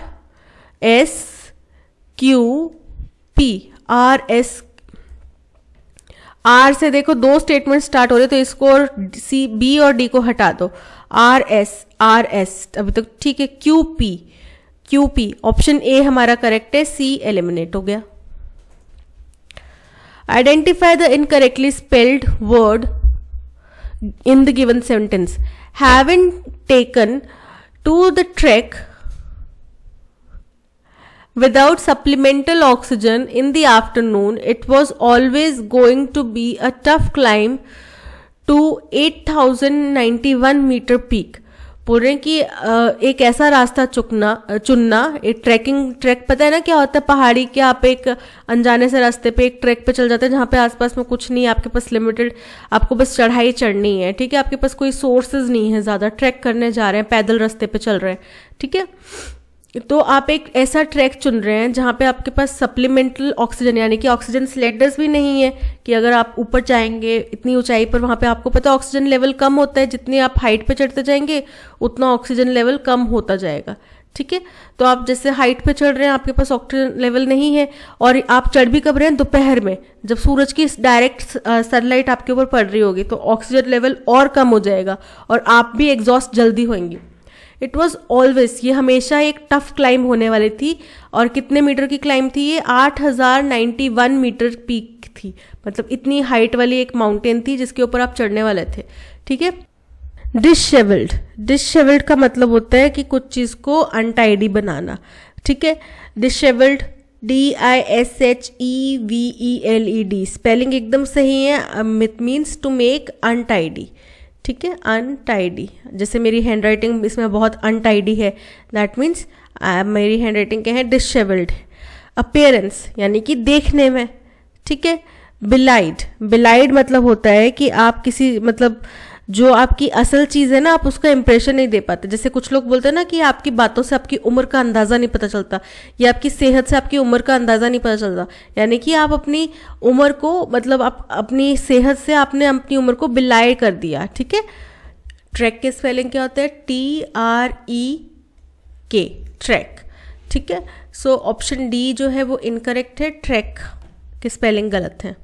S Q P R S R से देखो दो स्टेटमेंट स्टार्ट हो रहे तो इसको और सी बी और डी को हटा दो आर एस आर एस अभी तक तो ठीक है Q P Q P option A हमारा करेक्ट है सी एलिमिनेट हो गया identify the incorrectly spelled word in the given sentence have in taken to the track Without supplemental oxygen in the afternoon, it was always going to be a tough climb to 8091 meter peak. बोल रहे हैं कि एक ऐसा रास्ता चुकना चुनना एक ट्रैकिंग ट्रैक पता है ना क्या होता है पहाड़ी के आप एक अनजाने से रास्ते पे एक ट्रैक पे चल जाते हैं जहाँ पे आसपास में कुछ नहीं है आपके पास लिमिटेड आपको बस चढ़ाई चढ़नी है ठीक है आपके पास कोई सोर्सेज नहीं है ज़्यादा ट्रैक करने जा रहे हैं पैदल रास्ते पे चल रहे हैं ठीक है तो आप एक ऐसा ट्रैक चुन रहे हैं जहाँ पे आपके पास सप्लीमेंटल ऑक्सीजन यानी कि ऑक्सीजन सिलेंडर्स भी नहीं है कि अगर आप ऊपर जाएंगे इतनी ऊंचाई पर वहाँ पे आपको पता है ऑक्सीजन लेवल कम होता है जितनी आप हाइट पे चढ़ते जाएंगे उतना ऑक्सीजन लेवल कम होता जाएगा ठीक है तो आप जैसे हाइट पे चढ़ रहे हैं आपके पास ऑक्सीजन लेवल नहीं है और आप चढ़ भी कब रहे हैं दोपहर में जब सूरज की डायरेक्ट सनलाइट आपके ऊपर पड़ रही होगी तो ऑक्सीजन लेवल और कम हो जाएगा और आप भी एग्जॉस्ट जल्दी होंगे इट वॉज ऑलवेज ये हमेशा एक टफ क्लाइंब होने वाली थी और कितने मीटर की क्लाइंब थी ये आठ हजार नाइन्टी वन मीटर पीक थी मतलब इतनी हाइट वाली एक माउंटेन थी जिसके ऊपर आप चढ़ने वाले थे ठीक है डिशेवल्ड डिशेवल्ड का मतलब होता है कि कुछ चीज़ को अनटाइडी बनाना ठीक है dishevelled D I S H E V E L E D spelling एकदम सही है मिट मीन्स टू मेक अनटाइडी ठीक है अनटाइडी जैसे मेरी हैंड राइटिंग इसमें बहुत अनटाइडी है दैट मीन्स uh, मेरी हैंड राइटिंग क्या है डिशेबल्ड अपेयरेंस यानी कि देखने में ठीक है बिलाइड बिलाइड मतलब होता है कि आप किसी मतलब जो आपकी असल चीज है ना आप उसका इंप्रेशन नहीं दे पाते जैसे कुछ लोग बोलते हैं ना कि आपकी बातों से आपकी उम्र का अंदाजा नहीं पता चलता या आपकी सेहत से आपकी उम्र का अंदाजा नहीं पता चलता यानी कि आप अपनी उम्र को मतलब आप अपनी सेहत से आपने अपनी उम्र को बिलाय कर दिया ठीक है ट्रैक के स्पेलिंग क्या होता है टी आर ई के ट्रैक ठीक है सो ऑप्शन डी जो है वो इनकरेक्ट है ट्रैक की स्पेलिंग गलत है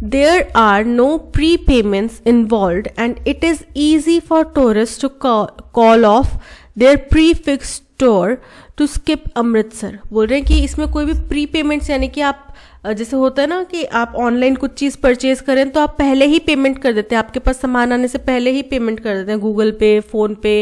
There are no prepayments involved and it is easy for tourists to call, call off their prefixed tour to skip Amritsar. बोल रहे हैं कि इसमें कोई भी प्री यानी कि आप जैसे होता है ना कि आप ऑनलाइन कुछ चीज़ परचेज करें तो आप पहले ही पेमेंट कर देते हैं आपके पास सामान आने से पहले ही पेमेंट कर देते हैं गूगल पे फ़ोन पे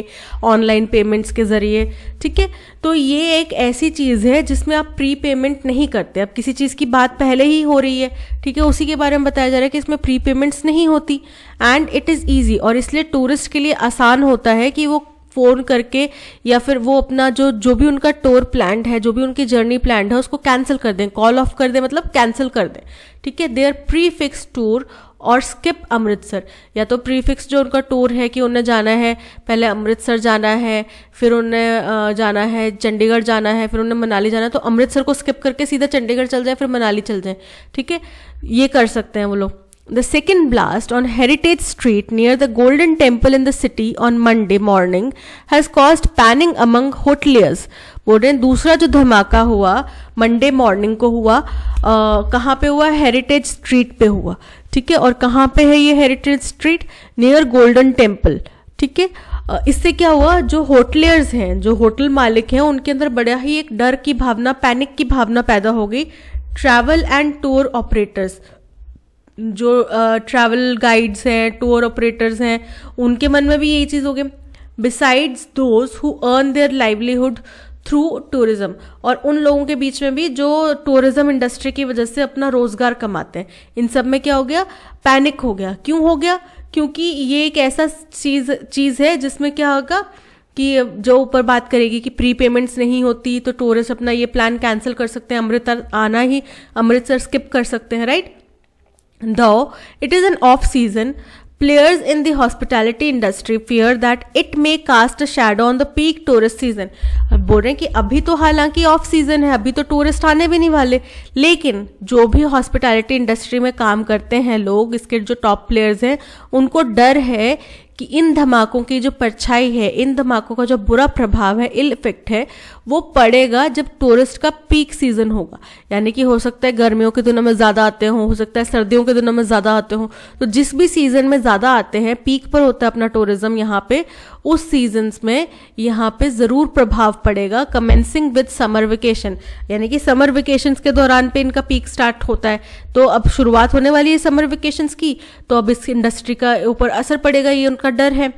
ऑनलाइन पेमेंट्स के ज़रिए ठीक है तो ये एक ऐसी चीज़ है जिसमें आप प्री पेमेंट नहीं करते अब किसी चीज़ की बात पहले ही हो रही है ठीक है उसी के बारे में बताया जा रहा है कि इसमें प्री पेमेंट्स नहीं होती एंड इट इज़ ईजी और इसलिए टूरिस्ट के लिए आसान होता है कि वो फ़ोन करके या फिर वो अपना जो जो भी उनका टूर प्लान है जो भी उनकी जर्नी प्लान है उसको कैंसिल कर दें कॉल ऑफ कर दें मतलब कैंसिल कर दें ठीक है देयर प्री फिक्स टूर और स्किप अमृतसर या तो प्रीफिक्स जो उनका टूर है कि उन्हें जाना है पहले अमृतसर जाना है फिर उन्हें जाना है चंडीगढ़ जाना है फिर उन्हें मनाली जाना है तो अमृतसर को स्किप करके सीधा चंडीगढ़ चल जाए फिर मनाली चल जाए ठीक है ये कर सकते हैं वो लोग the second blast on Heritage Street near the Golden Temple in the city on Monday morning has caused panic among hoteliers. बोल रहे हैं दूसरा जो धमाका हुआ मंडे मॉर्निंग को हुआ कहाँ पे हुआ हेरिटेज स्ट्रीट पे हुआ ठीक है और कहाँ पे है ये heritage street near Golden Temple ठीक है इससे क्या हुआ जो होटलियर्स हैं जो होटल मालिक हैं उनके अंदर बड़ा ही एक डर की भावना पैनिक की भावना पैदा हो गई ट्रैवल एंड टूर ऑपरेटर्स जो ट्रैवल गाइड्स हैं टूर ऑपरेटर्स हैं उनके मन में भी यही चीज़ होगी besides those who earn their livelihood through tourism और उन लोगों के बीच में भी जो टूरिज्म इंडस्ट्री की वजह से अपना रोजगार कमाते हैं इन सब में क्या हो गया पैनिक हो गया क्यों हो गया क्योंकि ये एक ऐसा चीज चीज है जिसमें क्या होगा कि जो ऊपर बात करेगी कि प्री पेमेंट्स नहीं होती तो टूरिस्ट अपना ये प्लान कैंसिल कर सकते हैं अमृतसर आना ही अमृतसर स्किप कर सकते हैं right Though it is an off season, players in the hospitality industry fear that it may cast a shadow on the peak tourist season. बोल रहे हैं कि अभी तो हालांकि ऑफ सीजन है अभी तो टूरिस्ट आने भी नहीं वाले लेकिन जो भी हॉस्पिटैलिटी इंडस्ट्री में काम करते हैं लोग इसके जो टॉप प्लेयर्स हैं उनको डर है कि इन धमाकों की जो परछाई है इन धमाकों का जो बुरा प्रभाव है इल इफेक्ट है वो पड़ेगा जब टूरिस्ट का पीक सीजन होगा यानी कि हो सकता है गर्मियों के दिनों में ज़्यादा आते हों हो सकता है सर्दियों के दिनों में ज़्यादा आते हों तो जिस भी सीज़न में ज़्यादा आते हैं पीक पर होता है अपना टूरिज्म यहाँ पे उस सीजन्स में यहाँ पे ज़रूर प्रभाव पड़ेगा कमेंसिंग विद समर वेकेशन यानी कि समर वेकेशन के दौरान पे इनका पीक स्टार्ट होता है तो अब शुरुआत होने वाली है समर वेकेशन की तो अब इस इंडस्ट्री का ऊपर असर पड़ेगा ये उनका डर है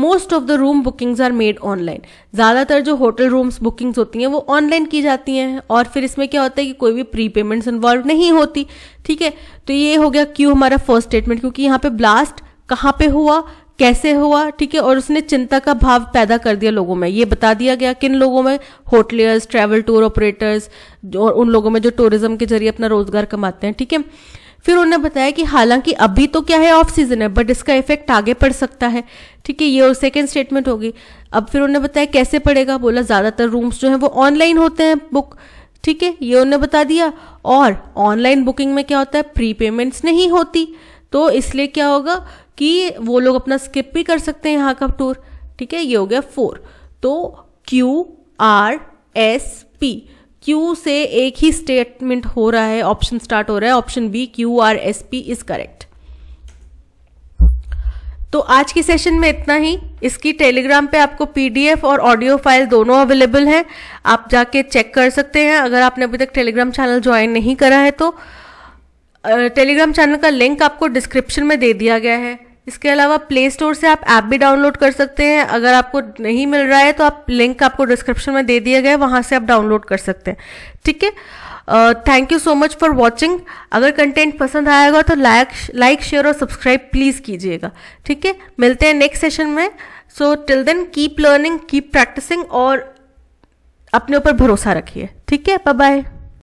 most of the room bookings are made online ज़्यादातर जो होटल रूम्स बुकिंग्स होती हैं वो ऑनलाइन की जाती हैं और फिर इसमें क्या होता है कि कोई भी प्री पेमेंट्स इन्वॉल्व नहीं होती ठीक है तो ये हो गया क्यों हमारा फर्स्ट स्टेटमेंट क्योंकि यहाँ पे ब्लास्ट कहाँ पे हुआ कैसे हुआ ठीक है और उसने चिंता का भाव पैदा कर दिया लोगों में ये बता दिया गया किन लोगों में होटलियर्स ट्रैवल टूर ऑपरेटर्स और उन लोगों में जो टूरिज्म के जरिए अपना रोजगार कमाते हैं ठीक है थीके? फिर उन्होंने बताया कि हालांकि अभी तो क्या है ऑफ सीजन है बट इसका इफेक्ट आगे पड़ सकता है ठीक है ये और सेकेंड स्टेटमेंट होगी अब फिर उन्होंने बताया कैसे पड़ेगा बोला ज़्यादातर रूम्स जो हैं वो ऑनलाइन होते हैं बुक ठीक है ये उन्होंने बता दिया और ऑनलाइन बुकिंग में क्या होता है प्री पेमेंट्स नहीं होती तो इसलिए क्या होगा कि वो लोग अपना स्किप भी कर सकते हैं यहाँ का टूर ठीक है ये हो गया फोर तो Q R S P Q से एक ही स्टेटमेंट हो रहा है ऑप्शन स्टार्ट हो रहा है option B Q R S P is correct तो आज के सेशन में इतना ही इसकी टेलीग्राम पे आपको पीडीएफ और ऑडियो फाइल दोनों अवेलेबल हैं आप जाके चेक कर सकते हैं अगर आपने अभी तक टेलीग्राम चैनल ज्वाइन नहीं करा है तो टेलीग्राम चैनल का लिंक आपको डिस्क्रिप्शन में दे दिया गया है इसके अलावा प्ले स्टोर से आप ऐप भी डाउनलोड कर सकते हैं अगर आपको नहीं मिल रहा है तो आप लिंक आपको डिस्क्रिप्शन में दे दिया गया है वहाँ से आप डाउनलोड कर सकते हैं ठीक है thank you so much for watching अगर कंटेंट पसंद आएगा तो लाइक लाइक शेयर और सब्सक्राइब प्लीज़ कीजिएगा ठीक है मिलते हैं नेक्स्ट सेशन में so till then keep learning keep practising और अपने ऊपर भरोसा रखिए ठीक है बाय बाय